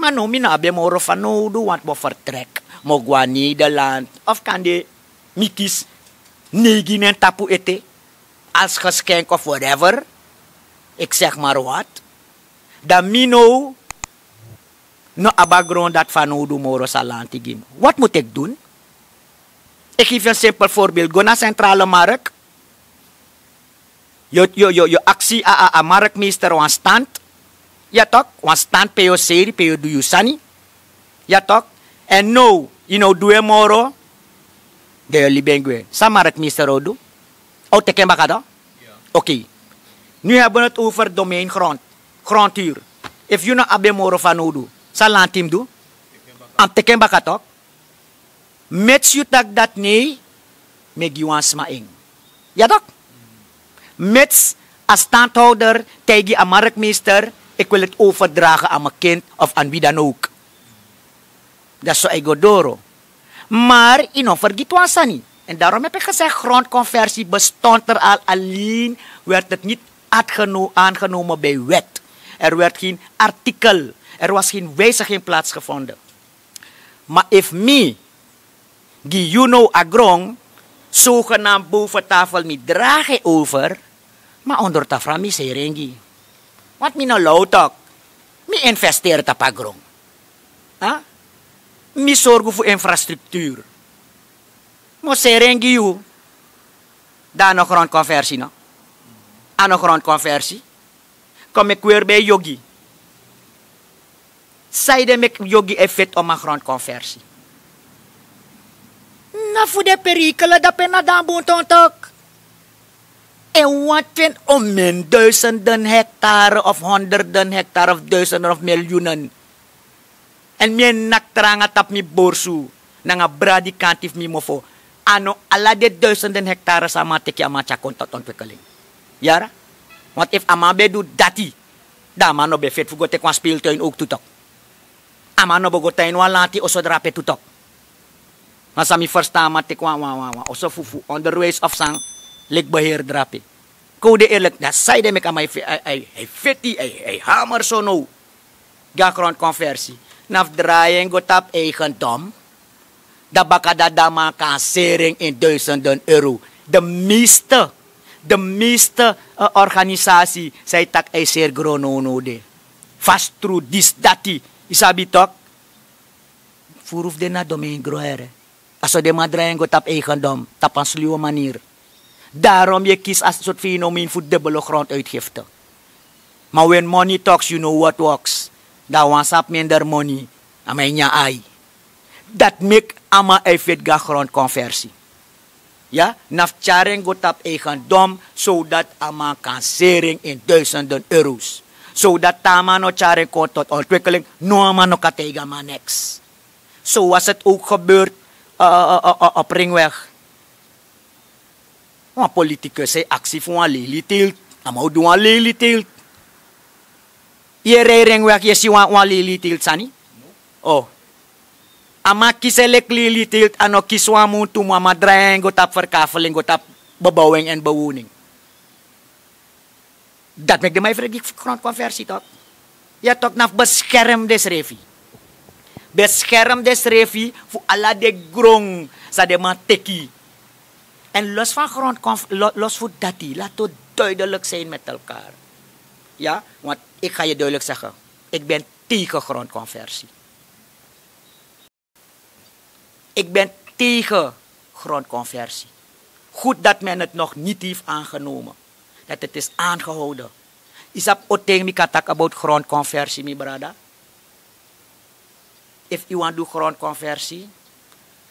maar nominabe moro van noden, want we vertrek. Mogwa Nederland. Of kan de mikis negi en tapu ete Als geschenk of whatever. Ik zeg maar wat. Dan mino no abagron dat van noden moro gim. Wat moet ik doen? Ik geef een simpel voorbeeld. Go naar centrale markt. Je, je, je, je actie aan marktmeester aan stand. Ya tok, wan stand pe yo seri pe yo du yu sani yatok en no you know due moro de yo libengue samarak mister odu o teken baka da yeah. oké nu over domain grond gronduur if you no abe moro fan odu sa lantim du am teken baka tok met you tak dat nee meg you wan smaing yatok mm. met stand holder tegen een mister Ik wil het overdragen aan mijn kind of aan wie dan ook. Dat is zo eigodoro. Maar in vergitwasan niet. En daarom heb ik gezegd, grondconversie bestond er al, alleen werd het niet aangenomen bij wet. Er werd geen artikel, er was geen wijziging plaatsgevonden. Maar if me, know Agrong, zogenaamd boven tafel me dragen over, maar onder taframi serengi. Wat mi nou loutok? Mi investeer ta pagrong. Ha? Mi sorgu voor infrastructuur. Mo serengi u. no nog grondconversie no? Aan nog grondconversie. Kom ek weer bij yogi. de mek yogi effect om een grondconversie. Na voor de perikelen dat ben na bon ton tok. En wat vindt om dozen dan hektar of dan hektar, of dozen of millionan and men nak terang atap mi borsu. Nanga bradi kantif mi mofo. Ano ala de hektar sa sama teki ama cakon ton pekaling Yara? What if ama bedu dati. Da mano be fit fugo tekwan spiltein ook tutok. Ama no bogotain osodrape tutok. Masami first tama tekwan wawawa. Oso fufu on the ways of sang. bahir drape. Kode eerlijk, dat zei ik aan mij, hij fitti, hij hamer zo Ga nou. Gagrond conversie. Naf draaien go tap eigendom. Dat baka dat dama sering in duizenden euro. De meeste, de meeste uh, organisatie, zij tak ei zeer gronono de. Fast true, dis dati, isabi tok. Voorhoef de na domein groere. Aso de ma draaien go tap eigendom, tap een sluwe manier. Daarom je kiest als een soort fenomeen voor dubbele gronduitgifte. Maar when money talks, you know what works. That wants minder money. Amenya ai. Dat make ama ga grondconversie. Ja, nafcharing gaat op eigendom, zodat ama kan sering in duizenden euro's. Zodat tama no charing komt tot ontwikkeling, no ama no katega ma niks. Zo was het ook gebeurd uh, eh, uh, eh, uh, eh, op Ringweg. ma politică se aksi fu an li li tilt, ama udu an li li tilt. Yere reng wak yesi wan wan li sani? Oh. Ama kiselek li li tilt ano mu tu mama dreng gotap go tap bebaweng en bewuning. Dat mek de my vrede grondconversie tok. Ya tok naf kerem des revi. kerem des refi fu ala de grong sa de ma teki En los van grond, los voor dat die, laat het duidelijk zijn met elkaar. Ja, want ik ga je duidelijk zeggen, ik ben tegen grondconversie. Ik ben tegen grondconversie. Goed dat men het nog niet heeft aangenomen. Dat het is aangehouden. Ik tegen ook tegen about grondconversie, mi brada. If you want to do grondconversie,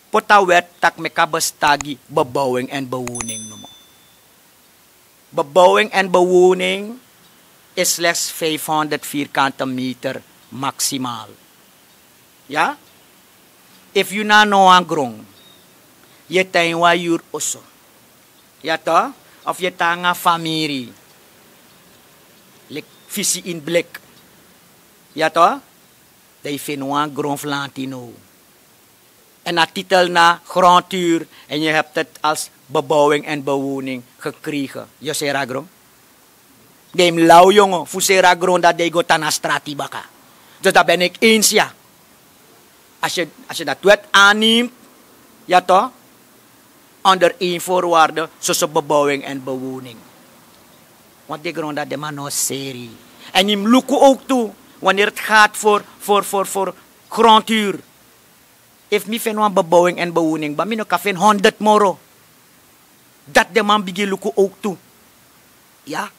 potawet tak mekabastagi babawing and bawuning no mo. Babawing and bawuning is less 500 vierkante meter maximal. ya? If you na no ang grong, ye tayin wa yur oso. Ya to? Of je tanga famiri. Like, fisi in black, Ya to? Dei fin wa grong flantino. en dat titel na gronduur en je hebt het als bebouwing en bewoning gekregen. Je seragrom. Deem lauw jongen, voor seragrom dat gotana strati baka. Dus daar ben ik eens ja. Als je, als je dat wet aanneemt, ja toch? Onder één voorwaarde, zoals bebouwing en bewoning. Want die grond dat de man nou serie. En je lukken ook toe, wanneer het gaat voor, voor, voor, voor grondhuur. if mi fen wan bebouing and ba mi no ka fen hundred moro dat de man bigi luku oktu, tu ya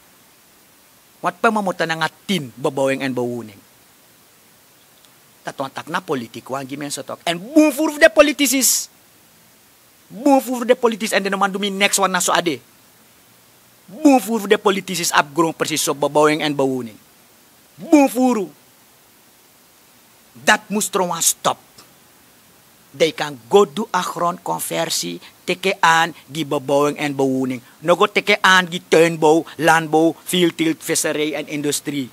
wat pa mo tana nga tin bebouing en ta tatwan tak na politik wan gi men sotok and bon fourf de politicis bon fourf de politis and de man dumi next one na so ade bon fourf de politicis ab grand persis so bebouing and bewoning bon fourf dat must stop they can go do a conversie teken aan die bebouwing en bewoning. Nog teken aan die tuinbouw, landbouw, veeltilt, visserij en industrie.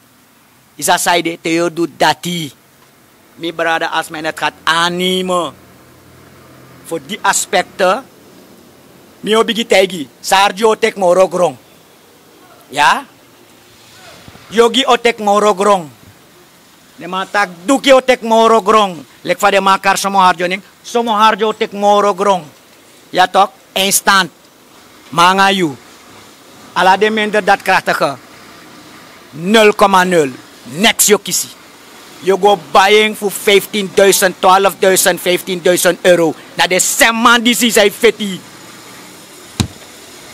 Isa de Theo doet dat die. Mijn broeder, als men het gaat aannemen voor die aspecten, mio bigi tegi, Sardio tek morogrong. Ja? Yogi otek morogrong. matak duki otek moro grong lek de makar somo harjo ning somo harjo otek moro grong ya tok instant mangayu ala de mender dat koma 0,0 next yo kisi yo go buying for 15000 12000 15000 euro na de semman disi sai feti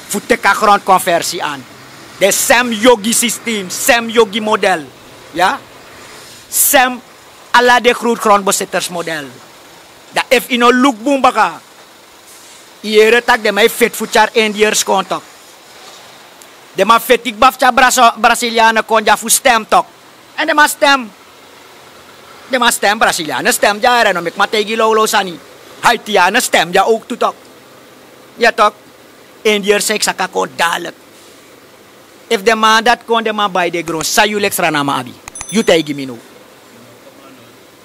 fu teka grand konversi an, de sem yogi system sem yogi model ya. yeah? sem de crude kron boseters model da ef ino luk bum baka yere tak de mai fet fuchar endiers kontok de ma fetik baf cha braso brasiliana konja fu stem tok and de ma stem de ma stem brasiliana stem ja era no mek mategi lo lo sani haitiana stem ja ook tu tok ya tok endiers ek ko dalek if de ma dat kon de ma bay de gros sayu rana ma abi yutay minu.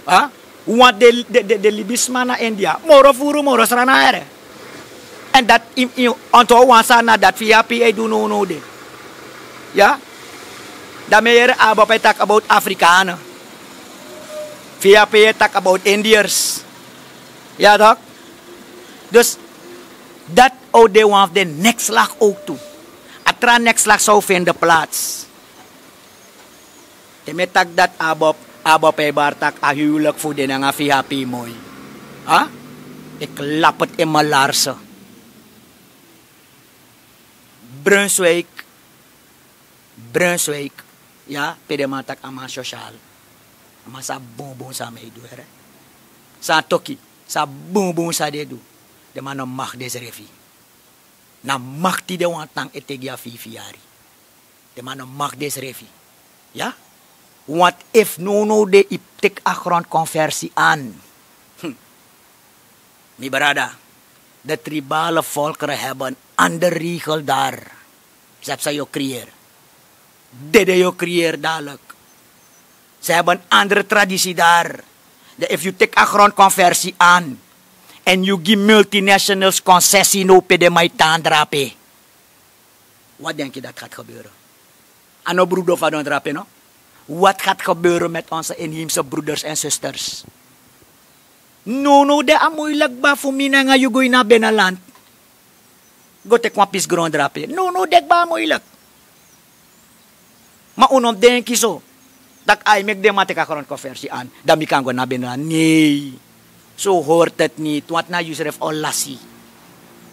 Huh? Ah? Want the, the, the, Libismana India, moro furu, more sranare. And that, if you, onto one sana that I do no know de. Yeah? The mayor I talk about Africana. VIPA talk about Indians. Yeah, doc. Just that all they want the next de nekslag next toe. so in the vinden They may talk that abob abo pe bartak hulak fu din ang afi happy mo'y. Ha? e malarsa. Brunswick. Brunswick. Ya, matak ama sosyal. Ama sa bonbon sa may duwere. Sa toki. Sa bonbon sa dedu. De mano mak desrefi. Na mak ti de wantang etegia fi fiari. De mano mak desrefi. Ya? What if no no de a akron conversie aan? Mi hm. berada. De tribale volkeren hebben andere regel daar. Ze hebben je creëer. Dede je creëer dadelijk. Ze hebben andere traditie daar. De if you take agron conversie aan. And you give multinationals concessie no pe de tandrape. Wat denk je dat gaat gebeuren? Ano broedo van drape no? Wat gaat gebeuren met onze inheemse broeders en sisters? Nuno de amoy ba fumina nga yugoy na benalant. Gotek pis grand rapi. Nuno dek ba amoy lag. Maunom den kiso. Tak ay meg de mate kakaron ko an. Dami kanggo na benalant. Ni. So hortet ni. Tuat na Yusref o lasi.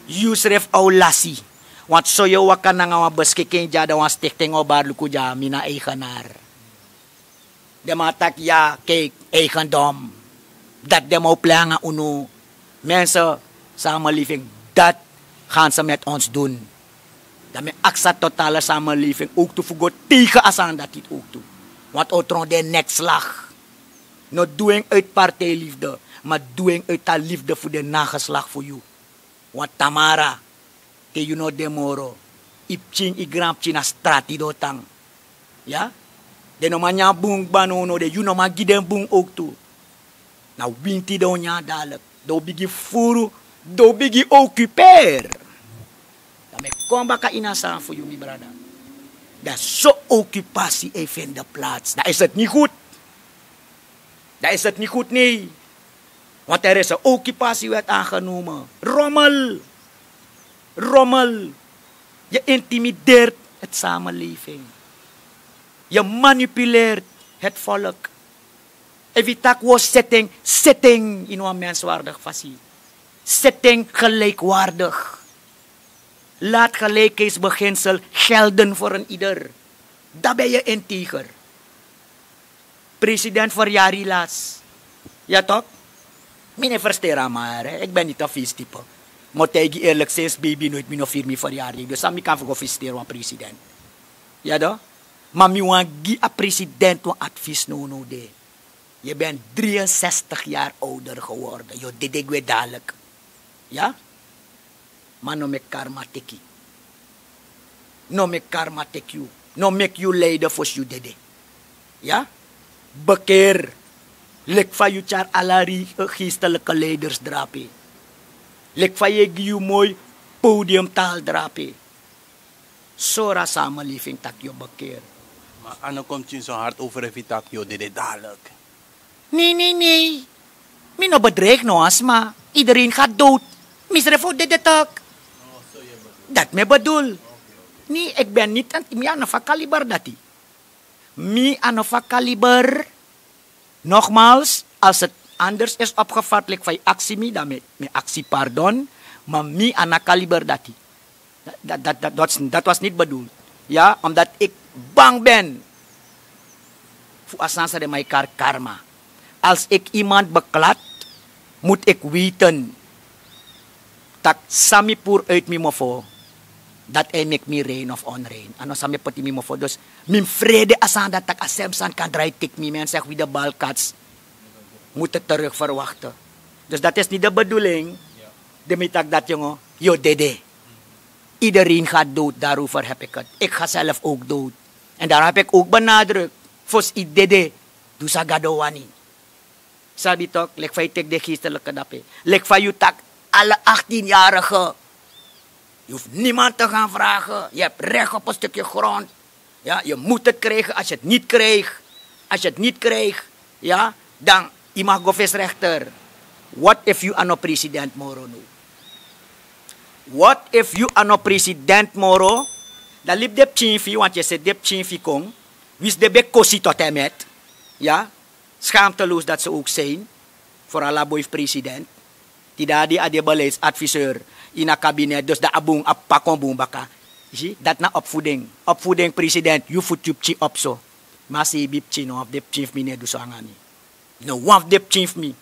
Yusref o lasi. Wat soyo wakana nga wabas kikin jada wan stik tengo jamina ikanar. Eh de matakya keek eigendom. Dat de planga uno. Mensen, samenleving, dat gaan ze met ons doen. Dat mijn aksa totale samenleving ook te voegen tegen Asan dat dit ook toe. Want otron de nekslag. Not doing uit partijliefde, maar doing uit de liefde voor de nageslag voor jou. Want Tamara, te you know de moro, ipching igrampchina strati dotang. Ja? De no manya boom bano no de you no ma giden bung ook toe. Na winti de nya dalek Do bigi furu, do bigi occuper. Dan me kom baka inasan voor jullie brada. Da zo'n occupatie e in de plaats. Da is het niet goed. Dan is het niet goed, nee. Want er is een werd aangenomen. Rommel. Rommel. Je intimideert het samenleving. Je manipuleert het volk. Evitak was setting, setting in een menswaardig fasie. Setting gelijkwaardig. Laat gelijkheidsbeginsel gelden voor een ieder. Daar ben je een tiger. President voor jaren. helaas. Ja toch? Meneer Verstera maar, ik ben niet een vies type. Maar tegen eerlijk, sinds baby nooit meer vier voor Dus ik kan voor gefeliciteerd president. Ja toch? Maar mi wan gi a president wat advies no no de. Je bent 63 jaar ouder geworden. Je deed ik weer dadelijk. Ja? Maar no me karma teki. No me karma tek you. No make you voor you dede. Ja? Bekeer. Lek van je char alari eh, geestelijke leiders drapen. Lek van je giu mooi podiumtaal drapen. Sora samenleving tak je bekeer. Maar Anne komt in zo hard over Evitatio, dit is dadelijk. Nee, nee, nee. Mijn nou bedreigt no asma. Iedereen gaat dood. Misrevo, dit dit tak. Dat me bedoel. Nee, ik ben niet aan het aan van kaliber dat Mi aan van kaliber. Nogmaals, als het anders is opgevat, like van actie mi, dan met, actie pardon. Maar mi aan kaliber dat, dat was niet bedoeld. Ja, omdat ik bang ben voor asansa de mijn karma. Als ik iemand beklad, moet ik weten dat sami uit me mofo, dat hij make me rain of onrein. Ano sami pati mofo. Dus mijn vrede asan dat ik asem san kan draaien, tik me. wie de balkats moet het terug verwachten. Dus dat is niet de bedoeling. De mitak dat jongen, yo dede. Iedereen gaat dood, daarover heb ik het. Ik ga zelf ook dood. En daar heb ik ook benadrukt. Fos idede, dusa gadowani. Sabi tok, lek van je de geestelijke dappe. Lek van je tak alle 18-jarigen. Je hoeft niemand te gaan vragen. Je hebt recht op een stukje grond. Ja, je moet het krijgen als je het niet krijgt. Als je het niet krijgt, ja, dan imago rechter. What if you are no president Moro nou? What if you are no president Moro? Dan liep de tjinfi, want je zit de tjinfi kong. Wist de bekossi tot hem met. Ja, schaamteloos dat ze ook zijn. Voor Alaboif president. Die daar die ade beleidsadviseur in het kabinet. Dus de abong apakon boombaka. Zie, dat na opvoeding. Opvoeding president, je voet je pchi op zo. Maar ze bip pchi no, of de pchi meneer dus aan No, want de pchi me.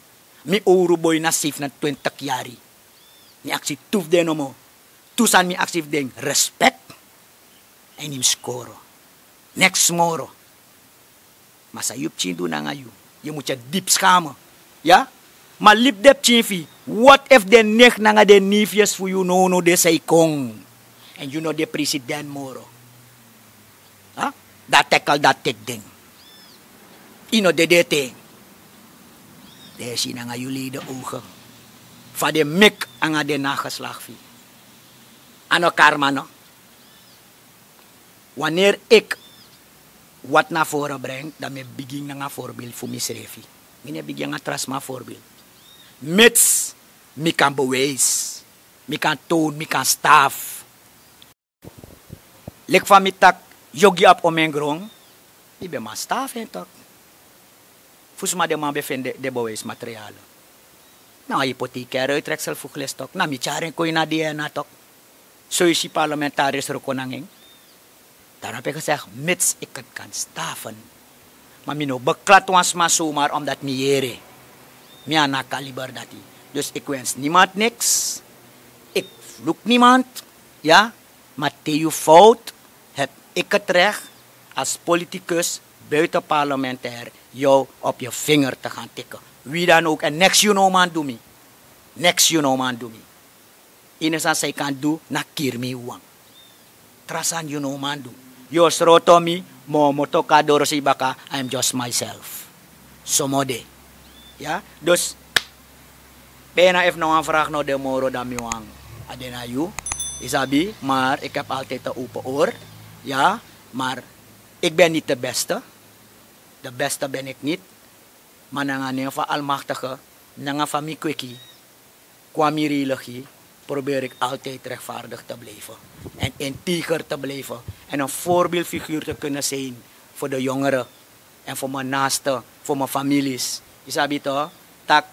Mi ouro boy na safe na 20 jaar. ni actie toef den no mo. tusan mi aksi ding. Respect in nim Next moro. Masayup chin chindu na you. Je moet je diep ya, Ja? Maar dep chinfi. What if the nicht na de niefjes for you no no de say kong. And you know de president moro. ha? Dat tackle dat tik ding. Ino de de ting. De zien aan jullie de ogen. fa de mik aan de nageslag. Ano karma no? Wanneer ik wat naar voren breng, dan begin ik een voorbeeld voor mezelf. Ik begin een mijn voorbeeld. Mits ik kan bewijs, ik kan toon, ik kan staaf. Ik van mijn tak, yogi op om mijn grond. Ik ben mijn staaf en toch. Volgens de man bevindt de bewijsmaterialen. Nou, hypothecaire uittreksel voor gles toch. Nou, mijn jaren kon je naar die en toch. Zo is parlementaris er Daarom heb ik gezegd, mits ik het kan staven. Maar mino was maar zomaar omdat miere. Mia kaliber dat die. Dus ik wens niemand niks. Ik vloek niemand. Ja, maar je fout heb ik het recht als politicus buitenparlementair jou op je vinger te gaan tikken. Wie dan ook. En next you know man do me. Next you know man do me. Inisan saya kan do na kirmi uang. Trasan you know man do yosrotomi momotoka baka. I'm just myself. Somode. ya. Dos. Pena if no een frak no de moro damiwang. Adena you, isabi, mar ik heb altijd upo open oor. Ja, ya, maar ik ben niet de beste. De beste ben ik niet. Maar dan almachtige, kweki, kwamiri rilegi, probeer ik altijd rechtvaardig te blijven. En integer te blijven. En een voorbeeldfiguur te kunnen zijn voor de jongeren. En voor mijn naasten, voor mijn families. Isabi sabi toch? Tak,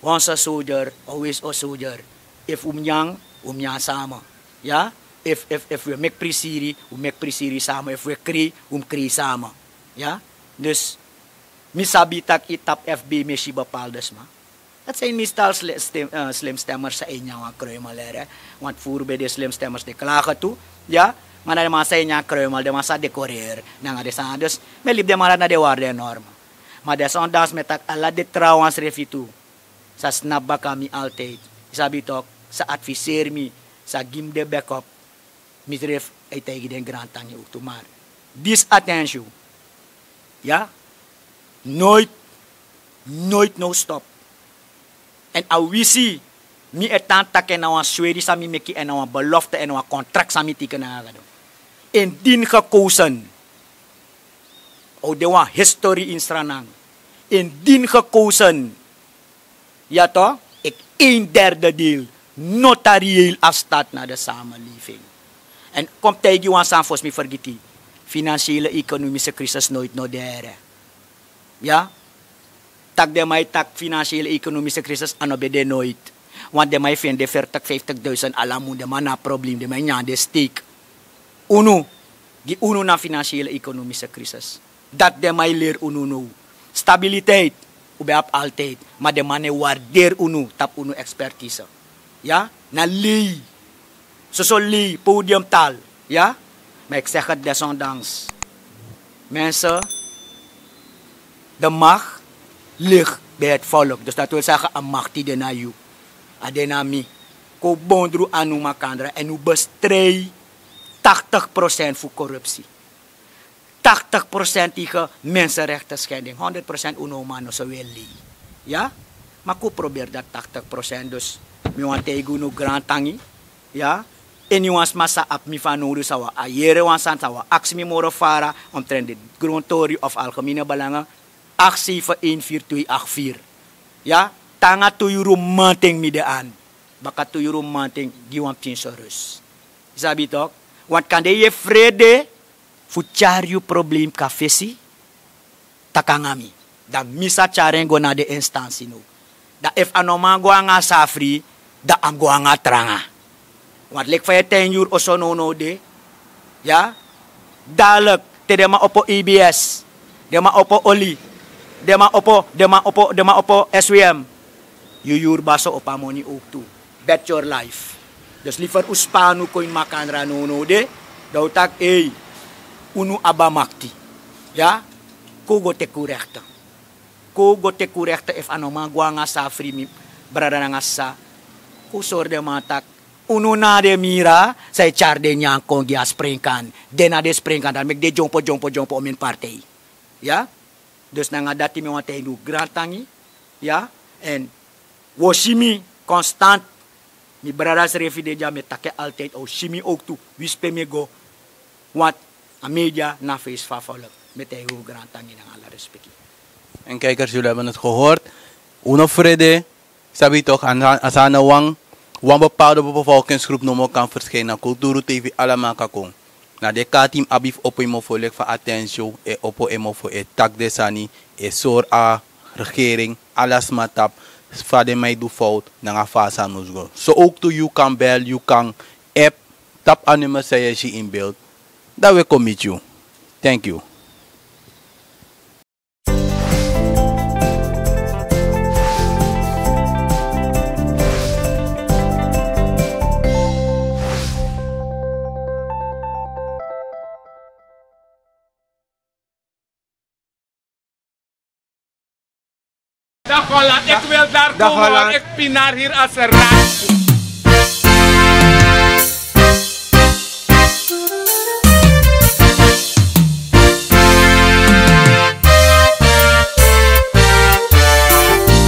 once a soldier, always a soldier. If umnyang, umnyang samen. Ja? If, if, if we make pre-series, we make pre-series samen. If we kree, we um kree samen. Ja? Dus, misabi tak itap FB, meshi bepaaldes dus, dat zijn meestal slim, uh, slimstemmers zijn ja, kremalere Want voor bij de slimstemmers die klagen toe, ja. Maar dan masa nya kruimel, dan de decoreer. Dan Dus, me liep de maar na de waarde norm. Maar desondanks met tak de trouwens revi toe. Sa snabba kami altijd. Ze tok, sa adviseer mi, sa gim de backup. Mitref, ay tayo den grantang niyo to maar. Disattention. Ja? Nooit, nooit no stop. En awisi, mi etan tak en awan sweri sami meki en awan belofte en awan kontrak sami tikena gado. din gekozen, odewa oh, history in stranang. din gekozen, ja toch, ik een derde deel notarieel afstaat na de samenleving. En komt tegen jou aan staan, volgens mij financiële economische crisis nooit noderen. Ja, tak de mai tak finansial ekonomi crisis ano be de nooit. Want de mai fin de tak 50.000 alamu de mana problem de mai nyan de Uno, di uno na finansial ekonomi crisis. Dat de mai leer uno nou. Stabiliteit, ube ap altijd. ma de uno, tap uno expertise. ya na li so, so li podium tal ya ma zeg het de macht ligt bij het volk. Dus dat wil zeggen, een machti de ah, na you. Adenami. Ko bondru anu makandra En u bestrijdt 80% voor corruptie. 80% tegen mensenrechten schending. 100% unomano zo wil Ja? Maar probeer dat 80%. Dus, mi want tegen no grand tangi. Ja? En jongens, massa op mi van nodig dus sawa. we ah, aieren, want zou we actie mi moren varen omtrent dit of algemene belangen. aksi fa in firtui akhfir. Ya, tanga tuyuru mateng midaan. Baka tuyuru mateng giwam sorus. Sabi tok, wat kande ye frede fucariu problem fesi takangami. Da misa careng na de instansi nu. Da ef anoma go anga safri, da am go anga teranga. Wat lek fa ten yur osonono de. Ya, dalek te opo IBS, e dema opo oli, dema opo dema opo dema opo SWM yuyur baso ni uktu bet your life just liver uspanu koin makan ranono de dautak ei unu abamakti ya kogo teku rekta kogo teku kurekta if ano magwa nga sa free berada brada nga sa kusor de matak Unu na de mira Say char de nyang kong gias pringkan de na de springkan dan mek de jompo jompo jompo omin party ya Dus na nanga dati wante want nu tangi. Ja. En woshimi constant. Mi brothers revideja me take altijd o ook toe. Wispe me go. Want a media na face favole. Met hij hoe tangi nanga la respecti. En kijkers, jullie hebben het gehoord. Uno Frede, Sabi toch, Asana Wang. Wan bepaalde bevolkingsgroep noemen kan verschijnen. Kulturu TV Alamaka kan na de katim abif opo imofo lek fa atensio e opo imofo e tak desani e sor a regering alas matap vader mij do fout, na ga fasa nou ook to you kan bel, you can app, tap aan nummer in beeld. That we commit you. Thank you. dag ik wil daar dag komen, ik pinaar hier als een raad.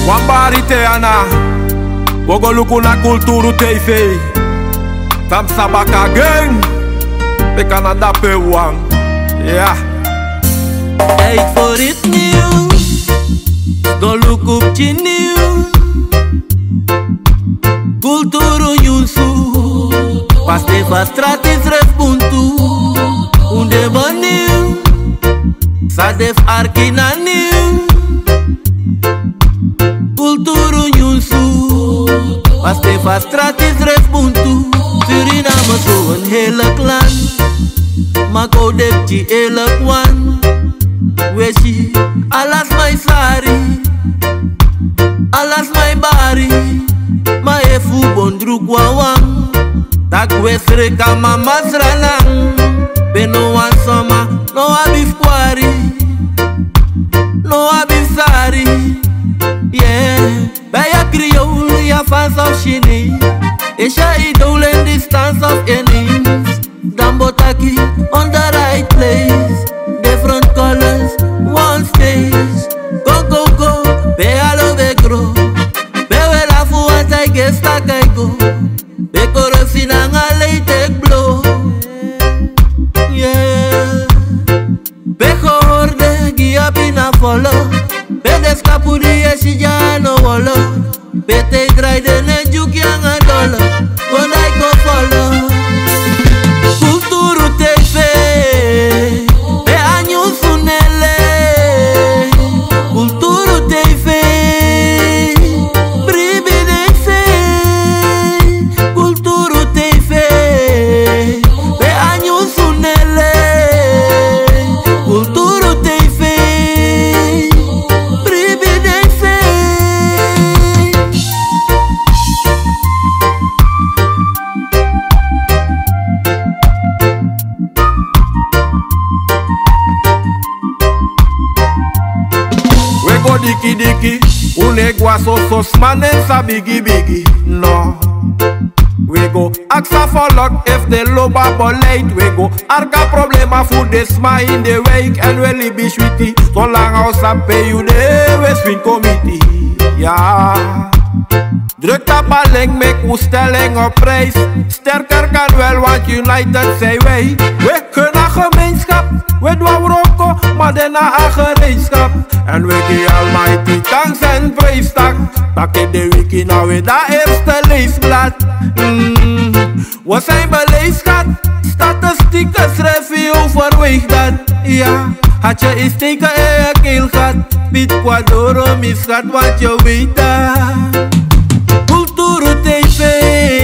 Wambari teana ana, wogoluku na kulturu teife, tam sabaka gang, pe Canada pe wang, yeah. Kijk voor het nieuws. copceniu Culturul Iunsu Pastefa stratis răspund tu Unde mă niu Sadef archinaniu Culturul Iunsu Pastefa stratis răspund tu Sirina mă tu în helăclan Mă codec ci elăcoan Weshi alas mai sari akuvesereka mamasirana benowasoma nowabifwari nowabisari ye yeah. bayakiriyowulu ya fas of shini esha idowulen distance of enis dambotaki ond Dikiqua so sos man sa bigi bigigo Açaòloc e de lobaòwego, Arca problèma fou de smain deèig enli biitiò lahaus sa peiu neves fin comiti Ja! Druk op alleen, make stelling op prijs. Sterker kan wel, want United zijn wij. We kunnen gemeenschap, we doen roken, maar daarna een gereedschap. En we die almighty thanks en praise tak. Pak in de wiki nou weer dat eerste leesblad. Mm. We zijn beleefdheid, statistieken schrijf je overweeg dat. Ja, had je iets tegen je keel gehad. Bied Quadoro misgaat, wat je weet dat. O duro tem feito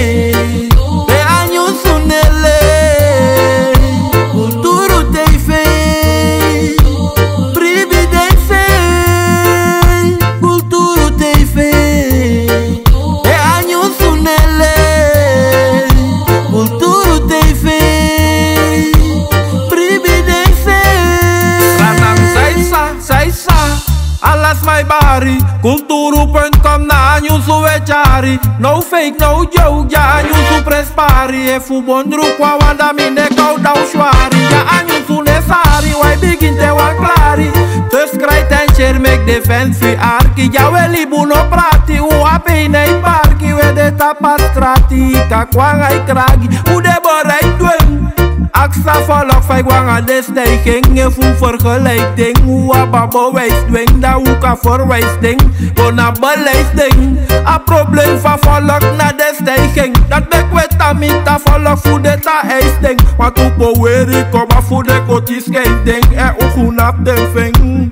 Alas my pen Kulturu.com na su vechari No fake, no joke, ja su prespari E fu bondru kwa wanda mine kau dau șoari Ya a su nesari, wai begin te wan clari Te scrai ten cer make defense fi arki Ja veli buno prati, u api nei parki de tapat strati, ka kwa ngai kragi de borai duem Aksa volk fai wanga de stijging En voel vergelijking Hoe abba bewijsdwing Da hoe ka verwijsding Bona beleidsding A probleem van volk na de stijging Dat bekwet amita volk voede ta eisding Want hoe beweri koma voede kotis keiding En ook hoe nap de ving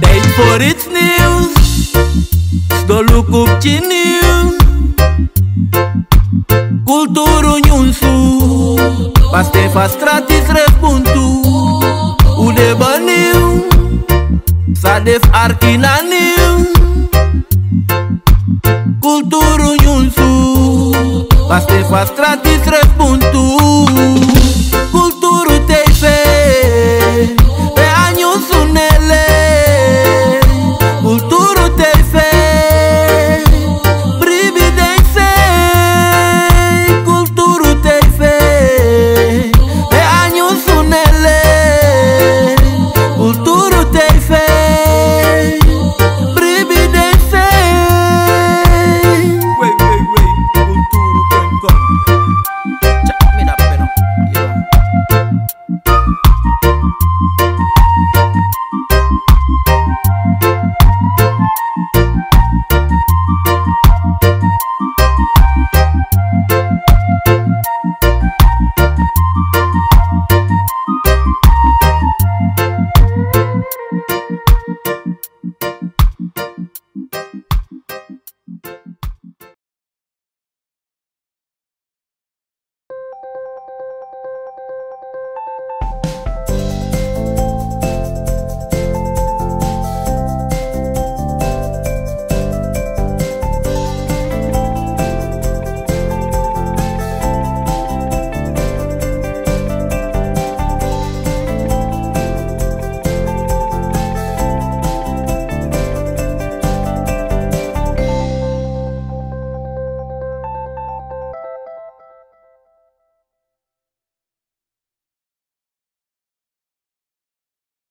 Tijd voor iets nieuws Sdo look op je nieuws Culturul Niunsu Paste fastratis răspuntu Ude sa Sadef arkinaniu Culturul Niunsu Paste fastratis răspuntu